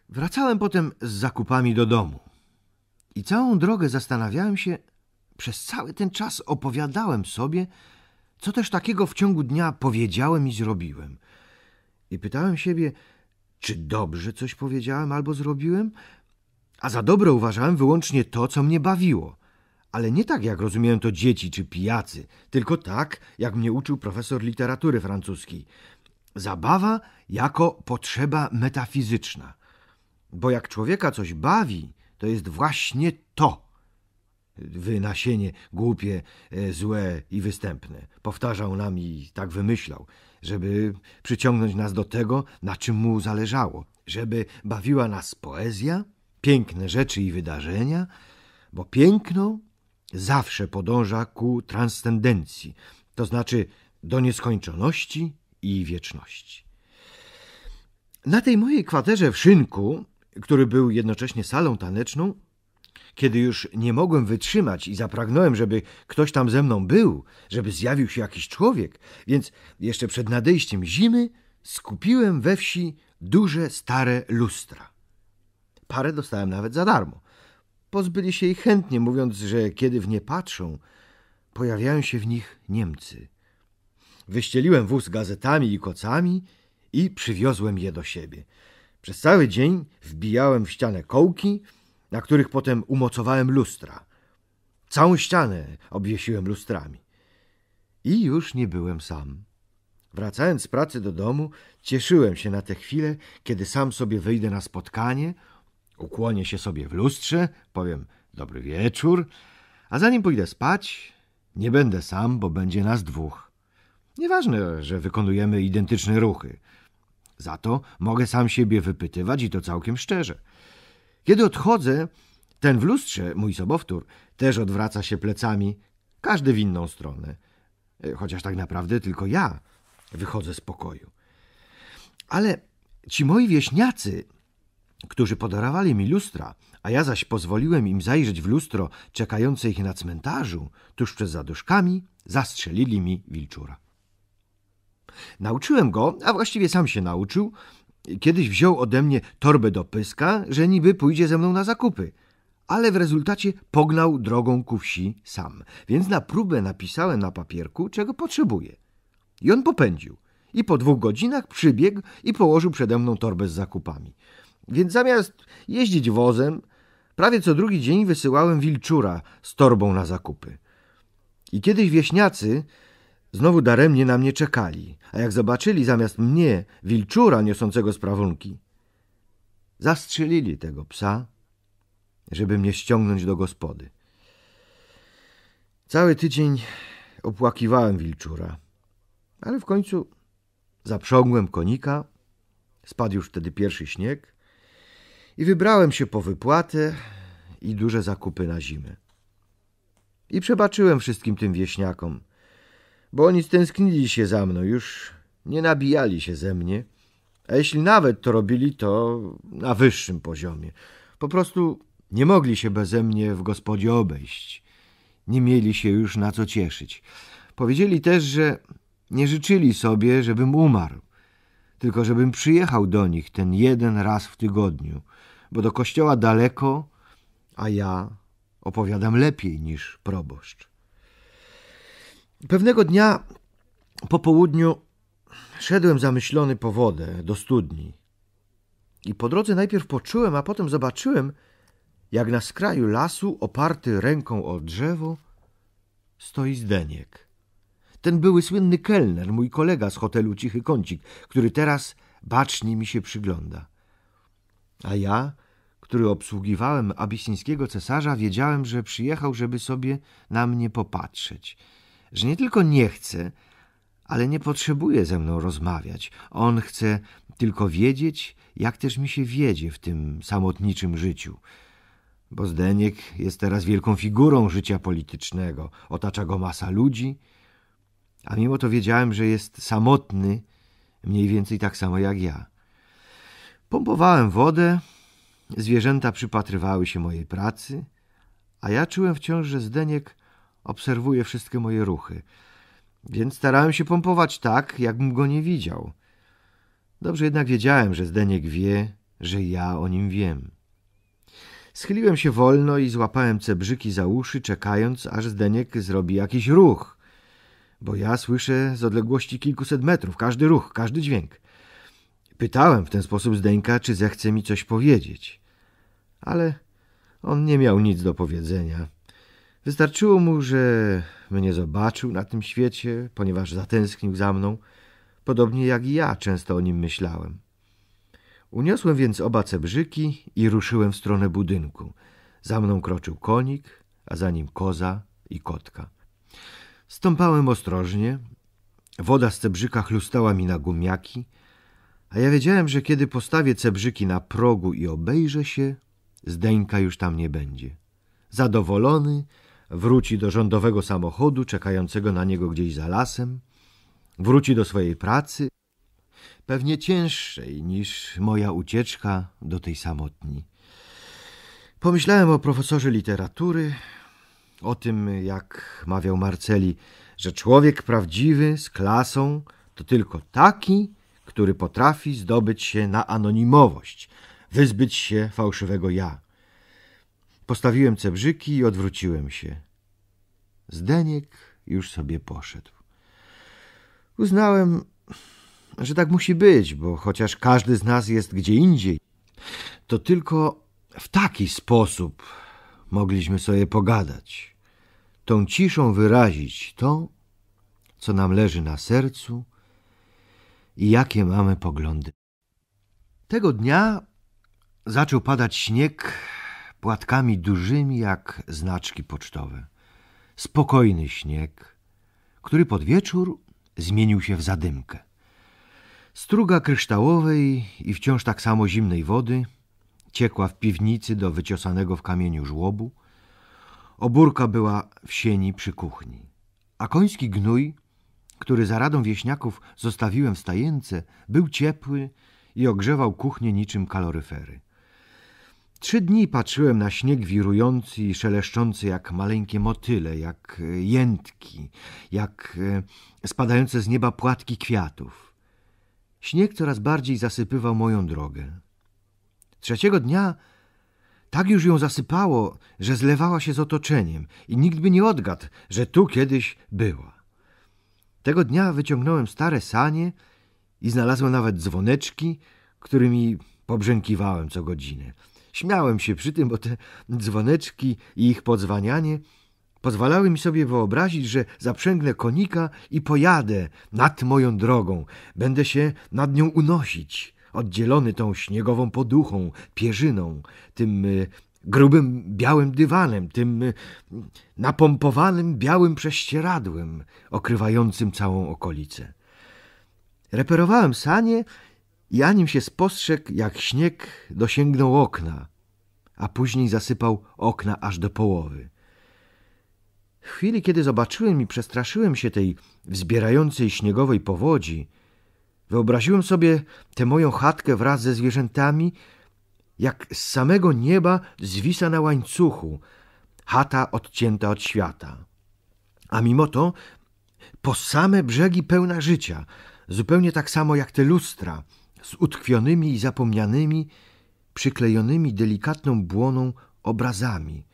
Wracałem potem z zakupami do domu. I całą drogę zastanawiałem się, przez cały ten czas opowiadałem sobie, co też takiego w ciągu dnia powiedziałem i zrobiłem. I pytałem siebie, czy dobrze coś powiedziałem albo zrobiłem, a za dobre uważałem wyłącznie to, co mnie bawiło. Ale nie tak, jak rozumieją to dzieci czy pijacy, tylko tak, jak mnie uczył profesor literatury francuskiej. Zabawa jako potrzeba metafizyczna. Bo jak człowieka coś bawi, to jest właśnie to. Wy nasienie głupie, e, złe i występne. Powtarzał nam i tak wymyślał, żeby przyciągnąć nas do tego, na czym mu zależało, żeby bawiła nas poezja, piękne rzeczy i wydarzenia, bo piękno zawsze podąża ku transcendencji, to znaczy do nieskończoności i wieczności. Na tej mojej kwaterze w Szynku który był jednocześnie salą taneczną, kiedy już nie mogłem wytrzymać i zapragnąłem, żeby ktoś tam ze mną był, żeby zjawił się jakiś człowiek, więc jeszcze przed nadejściem zimy skupiłem we wsi duże, stare lustra. Parę dostałem nawet za darmo. Pozbyli się ich chętnie, mówiąc, że kiedy w nie patrzą, pojawiają się w nich Niemcy. Wyścieliłem wóz gazetami i kocami i przywiozłem je do siebie. Przez cały dzień wbijałem w ścianę kołki, na których potem umocowałem lustra. Całą ścianę obwiesiłem lustrami. I już nie byłem sam. Wracając z pracy do domu, cieszyłem się na te chwile, kiedy sam sobie wyjdę na spotkanie, ukłonię się sobie w lustrze, powiem dobry wieczór, a zanim pójdę spać, nie będę sam, bo będzie nas dwóch. Nieważne, że wykonujemy identyczne ruchy – za to mogę sam siebie wypytywać i to całkiem szczerze. Kiedy odchodzę, ten w lustrze, mój sobowtór, też odwraca się plecami, każdy w inną stronę. E, chociaż tak naprawdę tylko ja wychodzę z pokoju. Ale ci moi wieśniacy, którzy podarowali mi lustra, a ja zaś pozwoliłem im zajrzeć w lustro czekające ich na cmentarzu, tuż przed zaduszkami, zastrzelili mi wilczura. Nauczyłem go, a właściwie sam się nauczył. Kiedyś wziął ode mnie torbę do pyska, że niby pójdzie ze mną na zakupy. Ale w rezultacie pognał drogą ku wsi sam, więc na próbę napisałem na papierku, czego potrzebuje. I on popędził. I po dwóch godzinach przybiegł i położył przede mną torbę z zakupami. Więc zamiast jeździć wozem, prawie co drugi dzień wysyłałem wilczura z torbą na zakupy. I kiedyś wieśniacy Znowu daremnie na mnie czekali, a jak zobaczyli zamiast mnie wilczura niosącego sprawunki, zastrzelili tego psa, żeby mnie ściągnąć do gospody. Cały tydzień opłakiwałem wilczura, ale w końcu zaprzągłem konika, spadł już wtedy pierwszy śnieg i wybrałem się po wypłatę i duże zakupy na zimę. I przebaczyłem wszystkim tym wieśniakom – bo oni stęsknili się za mną, już nie nabijali się ze mnie, a jeśli nawet to robili, to na wyższym poziomie. Po prostu nie mogli się beze mnie w gospodzie obejść. Nie mieli się już na co cieszyć. Powiedzieli też, że nie życzyli sobie, żebym umarł, tylko żebym przyjechał do nich ten jeden raz w tygodniu, bo do kościoła daleko, a ja opowiadam lepiej niż proboszcz. Pewnego dnia po południu szedłem zamyślony po wodę do studni. I po drodze najpierw poczułem, a potem zobaczyłem, jak na skraju lasu, oparty ręką o drzewo, stoi Zdeniek. Ten były słynny kelner, mój kolega z hotelu Cichy Kącik, który teraz bacznie mi się przygląda. A ja, który obsługiwałem abisyńskiego cesarza, wiedziałem, że przyjechał, żeby sobie na mnie popatrzeć – że nie tylko nie chce, ale nie potrzebuje ze mną rozmawiać. On chce tylko wiedzieć, jak też mi się wiedzie w tym samotniczym życiu. Bo Zdeniek jest teraz wielką figurą życia politycznego, otacza go masa ludzi, a mimo to wiedziałem, że jest samotny, mniej więcej tak samo jak ja. Pompowałem wodę, zwierzęta przypatrywały się mojej pracy, a ja czułem wciąż, że Zdeniek obserwuje wszystkie moje ruchy, więc starałem się pompować tak, jakbym go nie widział. Dobrze jednak wiedziałem, że Zdeniek wie, że ja o nim wiem. Schyliłem się wolno i złapałem cebrzyki za uszy, czekając, aż Zdeniek zrobi jakiś ruch, bo ja słyszę z odległości kilkuset metrów każdy ruch, każdy dźwięk. Pytałem w ten sposób Zdeńka, czy zechce mi coś powiedzieć, ale on nie miał nic do powiedzenia. Wystarczyło mu, że mnie zobaczył na tym świecie, ponieważ zatęsknił za mną, podobnie jak i ja często o nim myślałem. Uniosłem więc oba cebrzyki i ruszyłem w stronę budynku. Za mną kroczył konik, a za nim koza i kotka. Stąpałem ostrożnie, woda z cebrzyka chlustała mi na gumiaki, a ja wiedziałem, że kiedy postawię cebrzyki na progu i obejrzę się, zdeńka już tam nie będzie. Zadowolony, wróci do rządowego samochodu czekającego na niego gdzieś za lasem, wróci do swojej pracy, pewnie cięższej niż moja ucieczka do tej samotni. Pomyślałem o profesorze literatury, o tym, jak mawiał Marceli, że człowiek prawdziwy z klasą to tylko taki, który potrafi zdobyć się na anonimowość, wyzbyć się fałszywego ja. Postawiłem cebrzyki i odwróciłem się. Zdeniek już sobie poszedł. Uznałem, że tak musi być, bo chociaż każdy z nas jest gdzie indziej, to tylko w taki sposób mogliśmy sobie pogadać, tą ciszą wyrazić to, co nam leży na sercu i jakie mamy poglądy. Tego dnia zaczął padać śnieg płatkami dużymi jak znaczki pocztowe. Spokojny śnieg, który pod wieczór zmienił się w zadymkę. Struga kryształowej i wciąż tak samo zimnej wody ciekła w piwnicy do wyciosanego w kamieniu żłobu. Oburka była w sieni przy kuchni, a koński gnój, który za radą wieśniaków zostawiłem w stajence, był ciepły i ogrzewał kuchnię niczym kaloryfery. Trzy dni patrzyłem na śnieg wirujący i szeleszczący jak maleńkie motyle, jak e, jętki, jak e, spadające z nieba płatki kwiatów. Śnieg coraz bardziej zasypywał moją drogę. Trzeciego dnia tak już ją zasypało, że zlewała się z otoczeniem i nikt by nie odgadł, że tu kiedyś była. Tego dnia wyciągnąłem stare sanie i znalazłem nawet dzwoneczki, którymi pobrzękiwałem co godzinę. Śmiałem się przy tym, bo te dzwoneczki i ich podzwanianie pozwalały mi sobie wyobrazić, że zaprzęgnę konika i pojadę nad moją drogą. Będę się nad nią unosić, oddzielony tą śniegową poduchą, pierzyną, tym y, grubym białym dywanem, tym y, napompowanym białym prześcieradłem, okrywającym całą okolicę. Reperowałem sanie i anim się spostrzegł, jak śnieg dosięgnął okna, a później zasypał okna aż do połowy. W chwili, kiedy zobaczyłem i przestraszyłem się tej wzbierającej śniegowej powodzi, wyobraziłem sobie tę moją chatkę wraz ze zwierzętami, jak z samego nieba zwisa na łańcuchu, chata odcięta od świata. A mimo to po same brzegi pełna życia, zupełnie tak samo jak te lustra – z utkwionymi i zapomnianymi, przyklejonymi delikatną błoną obrazami,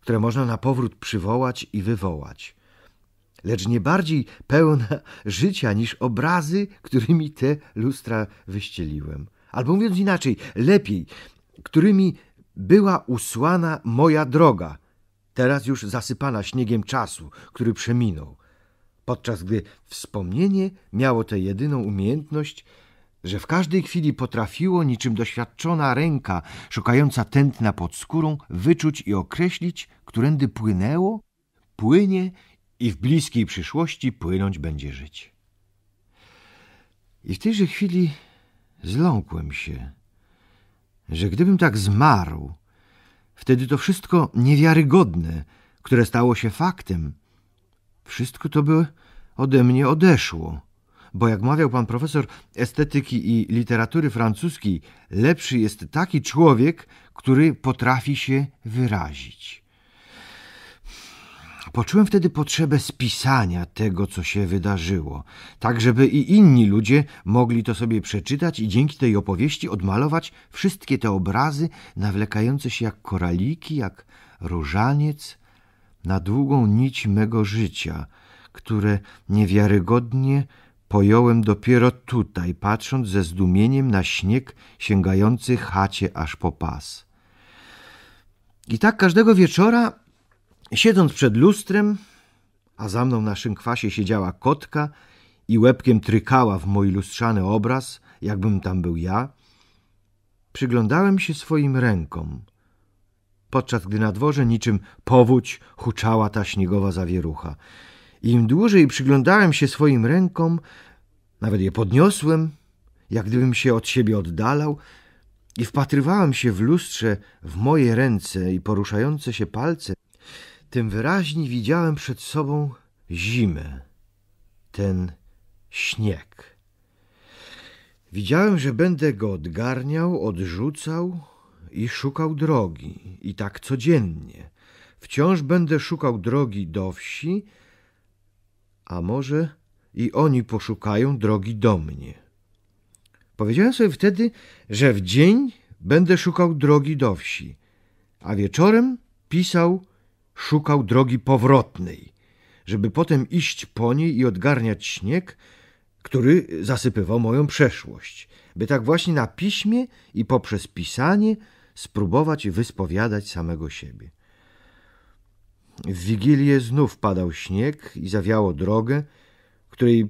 które można na powrót przywołać i wywołać. Lecz nie bardziej pełna [laughs] życia niż obrazy, którymi te lustra wyścieliłem. Albo mówiąc inaczej, lepiej, którymi była usłana moja droga, teraz już zasypana śniegiem czasu, który przeminął, podczas gdy wspomnienie miało tę jedyną umiejętność, że w każdej chwili potrafiło niczym doświadczona ręka szukająca tętna pod skórą wyczuć i określić, którędy płynęło, płynie i w bliskiej przyszłości płynąć będzie żyć. I w tejże chwili zląkłem się, że gdybym tak zmarł, wtedy to wszystko niewiarygodne, które stało się faktem, wszystko to by ode mnie odeszło bo jak mawiał pan profesor estetyki i literatury francuskiej, lepszy jest taki człowiek, który potrafi się wyrazić. Poczułem wtedy potrzebę spisania tego, co się wydarzyło, tak żeby i inni ludzie mogli to sobie przeczytać i dzięki tej opowieści odmalować wszystkie te obrazy nawlekające się jak koraliki, jak różaniec na długą nić mego życia, które niewiarygodnie pojąłem dopiero tutaj, patrząc ze zdumieniem na śnieg sięgający chacie aż po pas. I tak każdego wieczora, siedząc przed lustrem, a za mną na szynkwasie siedziała kotka i łebkiem trykała w mój lustrzany obraz, jakbym tam był ja, przyglądałem się swoim rękom, podczas gdy na dworze niczym powódź huczała ta śniegowa zawierucha – im dłużej przyglądałem się swoim rękom, nawet je podniosłem, jak gdybym się od siebie oddalał, i wpatrywałem się w lustrze, w moje ręce i poruszające się palce, tym wyraźniej widziałem przed sobą zimę, ten śnieg. Widziałem, że będę go odgarniał, odrzucał i szukał drogi, i tak codziennie. Wciąż będę szukał drogi do wsi a może i oni poszukają drogi do mnie. Powiedziałem sobie wtedy, że w dzień będę szukał drogi do wsi, a wieczorem pisał, szukał drogi powrotnej, żeby potem iść po niej i odgarniać śnieg, który zasypywał moją przeszłość, by tak właśnie na piśmie i poprzez pisanie spróbować wyspowiadać samego siebie. W Wigilię znów padał śnieg i zawiało drogę, której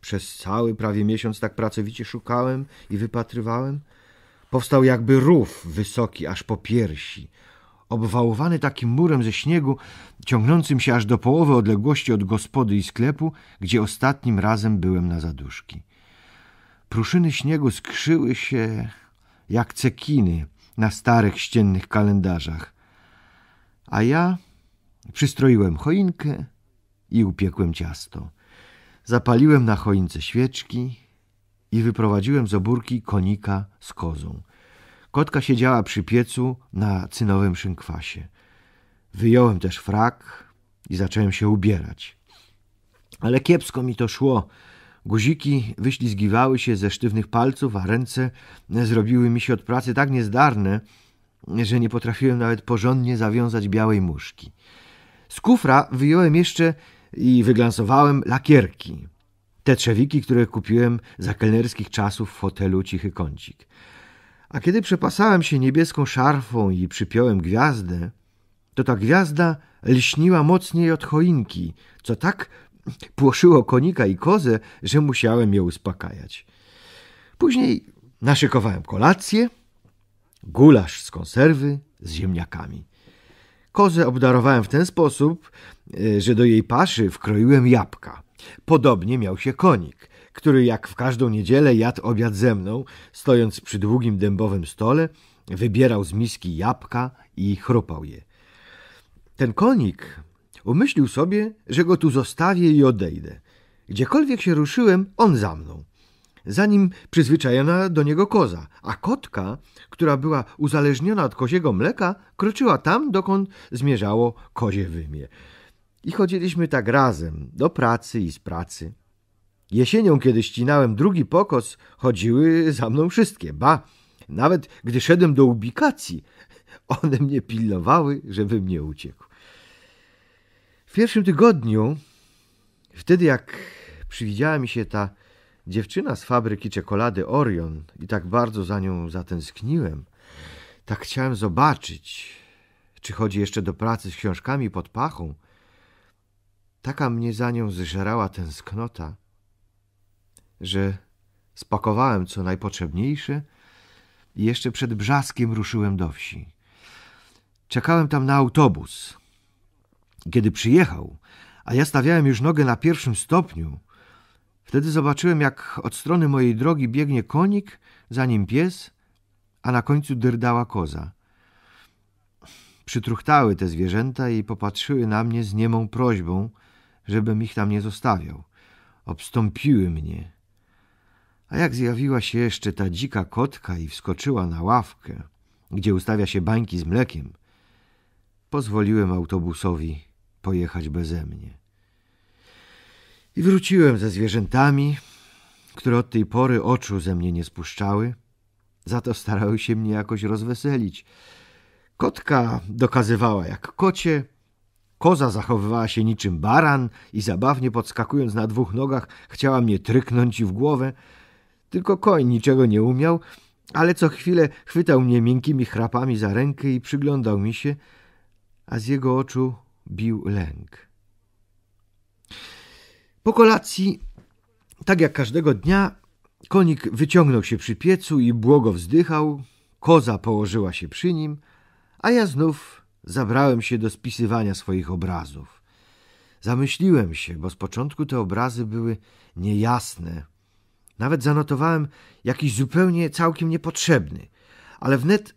przez cały prawie miesiąc tak pracowicie szukałem i wypatrywałem. Powstał jakby rów wysoki aż po piersi, obwałowany takim murem ze śniegu, ciągnącym się aż do połowy odległości od gospody i sklepu, gdzie ostatnim razem byłem na zaduszki. Pruszyny śniegu skrzyły się jak cekiny na starych ściennych kalendarzach. A ja Przystroiłem choinkę i upiekłem ciasto. Zapaliłem na choince świeczki i wyprowadziłem z obórki konika z kozą. Kotka siedziała przy piecu na cynowym szynkwasie. Wyjąłem też frak i zacząłem się ubierać. Ale kiepsko mi to szło. Guziki wyślizgiwały się ze sztywnych palców, a ręce zrobiły mi się od pracy tak niezdarne, że nie potrafiłem nawet porządnie zawiązać białej muszki. Z kufra wyjąłem jeszcze i wyglansowałem lakierki. Te trzewiki, które kupiłem za kelnerskich czasów w hotelu Cichy Kącik. A kiedy przepasałem się niebieską szarfą i przypiąłem gwiazdę, to ta gwiazda lśniła mocniej od choinki, co tak płoszyło konika i kozę, że musiałem je uspokajać. Później naszykowałem kolację, gulasz z konserwy z ziemniakami. Kozę obdarowałem w ten sposób, e, że do jej paszy wkroiłem jabłka. Podobnie miał się konik, który jak w każdą niedzielę jadł obiad ze mną, stojąc przy długim dębowym stole, wybierał z miski jabłka i chrupał je. Ten konik umyślił sobie, że go tu zostawię i odejdę. Gdziekolwiek się ruszyłem, on za mną zanim przyzwyczajona do niego koza, a kotka, która była uzależniona od koziego mleka, kroczyła tam, dokąd zmierzało kozie wymie. I chodziliśmy tak razem, do pracy i z pracy. Jesienią, kiedy ścinałem drugi pokos, chodziły za mną wszystkie, ba, nawet gdy szedłem do ubikacji, [laughs] one mnie pilnowały, żebym nie uciekł. W pierwszym tygodniu, wtedy jak przywidziała mi się ta Dziewczyna z fabryki czekolady Orion i tak bardzo za nią zatęskniłem. Tak chciałem zobaczyć, czy chodzi jeszcze do pracy z książkami pod pachą. Taka mnie za nią zżerała tęsknota, że spakowałem co najpotrzebniejsze i jeszcze przed brzaskiem ruszyłem do wsi. Czekałem tam na autobus. Kiedy przyjechał, a ja stawiałem już nogę na pierwszym stopniu, Wtedy zobaczyłem, jak od strony mojej drogi biegnie konik, za nim pies, a na końcu drdała koza. Przytruchtały te zwierzęta i popatrzyły na mnie z niemą prośbą, żebym ich tam nie zostawiał. Obstąpiły mnie. A jak zjawiła się jeszcze ta dzika kotka i wskoczyła na ławkę, gdzie ustawia się bańki z mlekiem, pozwoliłem autobusowi pojechać beze mnie. I wróciłem ze zwierzętami, które od tej pory oczu ze mnie nie spuszczały. Za to starały się mnie jakoś rozweselić. Kotka dokazywała jak kocie, koza zachowywała się niczym baran i zabawnie podskakując na dwóch nogach chciała mnie tryknąć w głowę. Tylko koń niczego nie umiał, ale co chwilę chwytał mnie miękkimi chrapami za rękę i przyglądał mi się, a z jego oczu bił lęk. Po kolacji, tak jak każdego dnia, konik wyciągnął się przy piecu i błogo wzdychał, koza położyła się przy nim, a ja znów zabrałem się do spisywania swoich obrazów. Zamyśliłem się, bo z początku te obrazy były niejasne. Nawet zanotowałem jakiś zupełnie całkiem niepotrzebny, ale wnet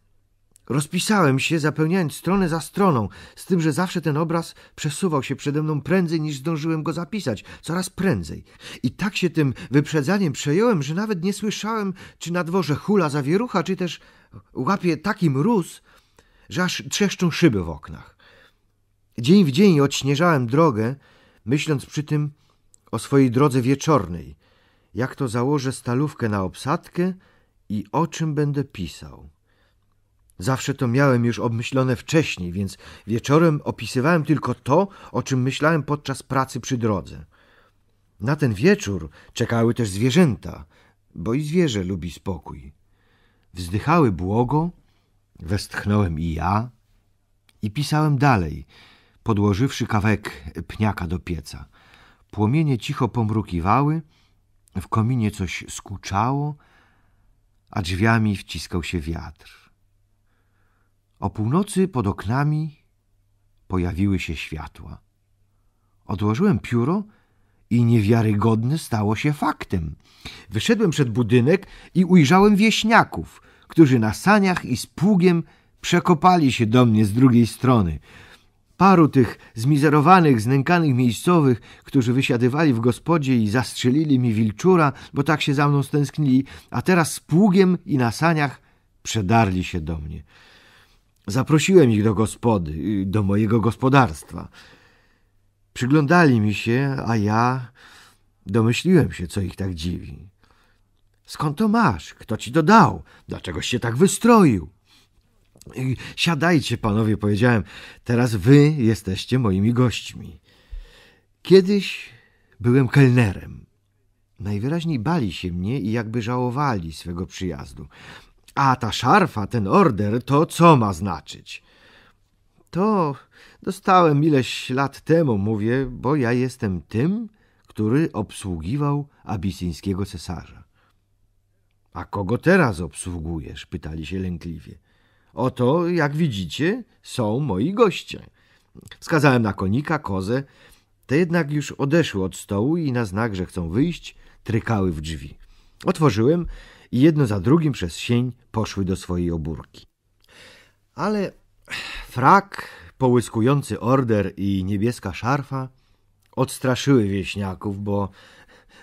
Rozpisałem się, zapełniając stronę za stroną, z tym, że zawsze ten obraz przesuwał się przede mną prędzej niż zdążyłem go zapisać, coraz prędzej. I tak się tym wyprzedzaniem przejąłem, że nawet nie słyszałem, czy na dworze hula zawierucha, czy też łapie taki mróz, że aż trzeszczą szyby w oknach. Dzień w dzień odśnieżałem drogę, myśląc przy tym o swojej drodze wieczornej, jak to założę stalówkę na obsadkę i o czym będę pisał. Zawsze to miałem już obmyślone wcześniej, więc wieczorem opisywałem tylko to, o czym myślałem podczas pracy przy drodze. Na ten wieczór czekały też zwierzęta, bo i zwierzę lubi spokój. Wzdychały błogo, westchnąłem i ja i pisałem dalej, podłożywszy kawałek pniaka do pieca. Płomienie cicho pomrukiwały, w kominie coś skuczało, a drzwiami wciskał się wiatr. O północy pod oknami pojawiły się światła. Odłożyłem pióro i niewiarygodne stało się faktem. Wyszedłem przed budynek i ujrzałem wieśniaków, którzy na saniach i z pługiem przekopali się do mnie z drugiej strony. Paru tych zmizerowanych, znękanych miejscowych, którzy wysiadywali w gospodzie i zastrzelili mi wilczura, bo tak się za mną stęsknili, a teraz z pługiem i na saniach przedarli się do mnie. Zaprosiłem ich do gospody, do mojego gospodarstwa. Przyglądali mi się, a ja domyśliłem się, co ich tak dziwi. Skąd to masz? Kto ci to dał? Dlaczegoś się tak wystroił? Siadajcie, panowie, powiedziałem. Teraz wy jesteście moimi gośćmi. Kiedyś byłem kelnerem. Najwyraźniej bali się mnie i jakby żałowali swego przyjazdu. A ta szarfa, ten order, to co ma znaczyć? To dostałem ileś lat temu, mówię, bo ja jestem tym, który obsługiwał abisyńskiego cesarza. A kogo teraz obsługujesz? pytali się lękliwie. Oto, jak widzicie, są moi goście. Wskazałem na konika, kozę. Te jednak już odeszły od stołu i na znak, że chcą wyjść, trykały w drzwi. Otworzyłem, i jedno za drugim przez sień poszły do swojej obórki. Ale frak, połyskujący order i niebieska szarfa odstraszyły wieśniaków, bo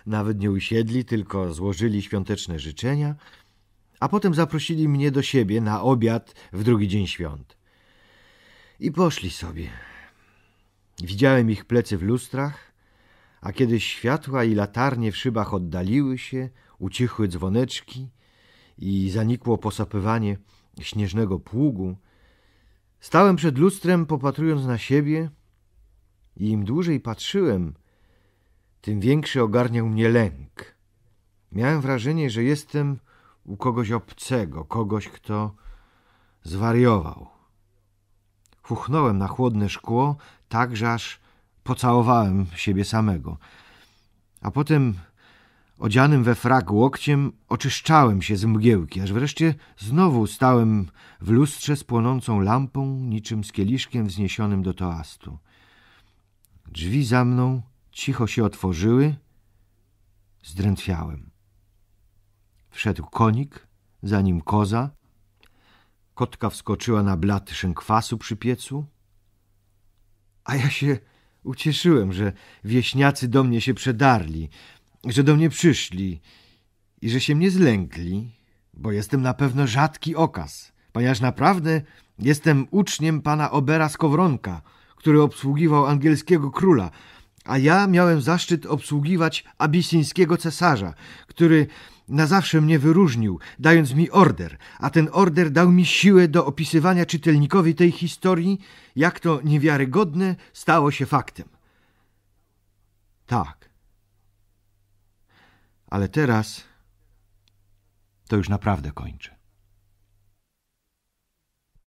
nawet nie usiedli, tylko złożyli świąteczne życzenia, a potem zaprosili mnie do siebie na obiad w drugi dzień świąt. I poszli sobie. Widziałem ich plecy w lustrach, a kiedy światła i latarnie w szybach oddaliły się, ucichły dzwoneczki i zanikło posapywanie śnieżnego pługu, stałem przed lustrem, popatrując na siebie i im dłużej patrzyłem, tym większy ogarniał mnie lęk. Miałem wrażenie, że jestem u kogoś obcego, kogoś, kto zwariował. Huchnąłem na chłodne szkło, tak że aż pocałowałem siebie samego. A potem Odzianym we frak łokciem oczyszczałem się z mgiełki, aż wreszcie znowu stałem w lustrze z płonącą lampą, niczym z kieliszkiem wzniesionym do toastu. Drzwi za mną cicho się otworzyły. Zdrętwiałem. Wszedł konik, za nim koza. Kotka wskoczyła na blat szynkwasu przy piecu. A ja się ucieszyłem, że wieśniacy do mnie się przedarli – że do mnie przyszli i że się mnie zlękli, bo jestem na pewno rzadki okaz, ponieważ naprawdę jestem uczniem pana Obera Skowronka, który obsługiwał angielskiego króla, a ja miałem zaszczyt obsługiwać abisyńskiego cesarza, który na zawsze mnie wyróżnił, dając mi order, a ten order dał mi siłę do opisywania czytelnikowi tej historii, jak to niewiarygodne stało się faktem. Tak, ale teraz to już naprawdę kończę.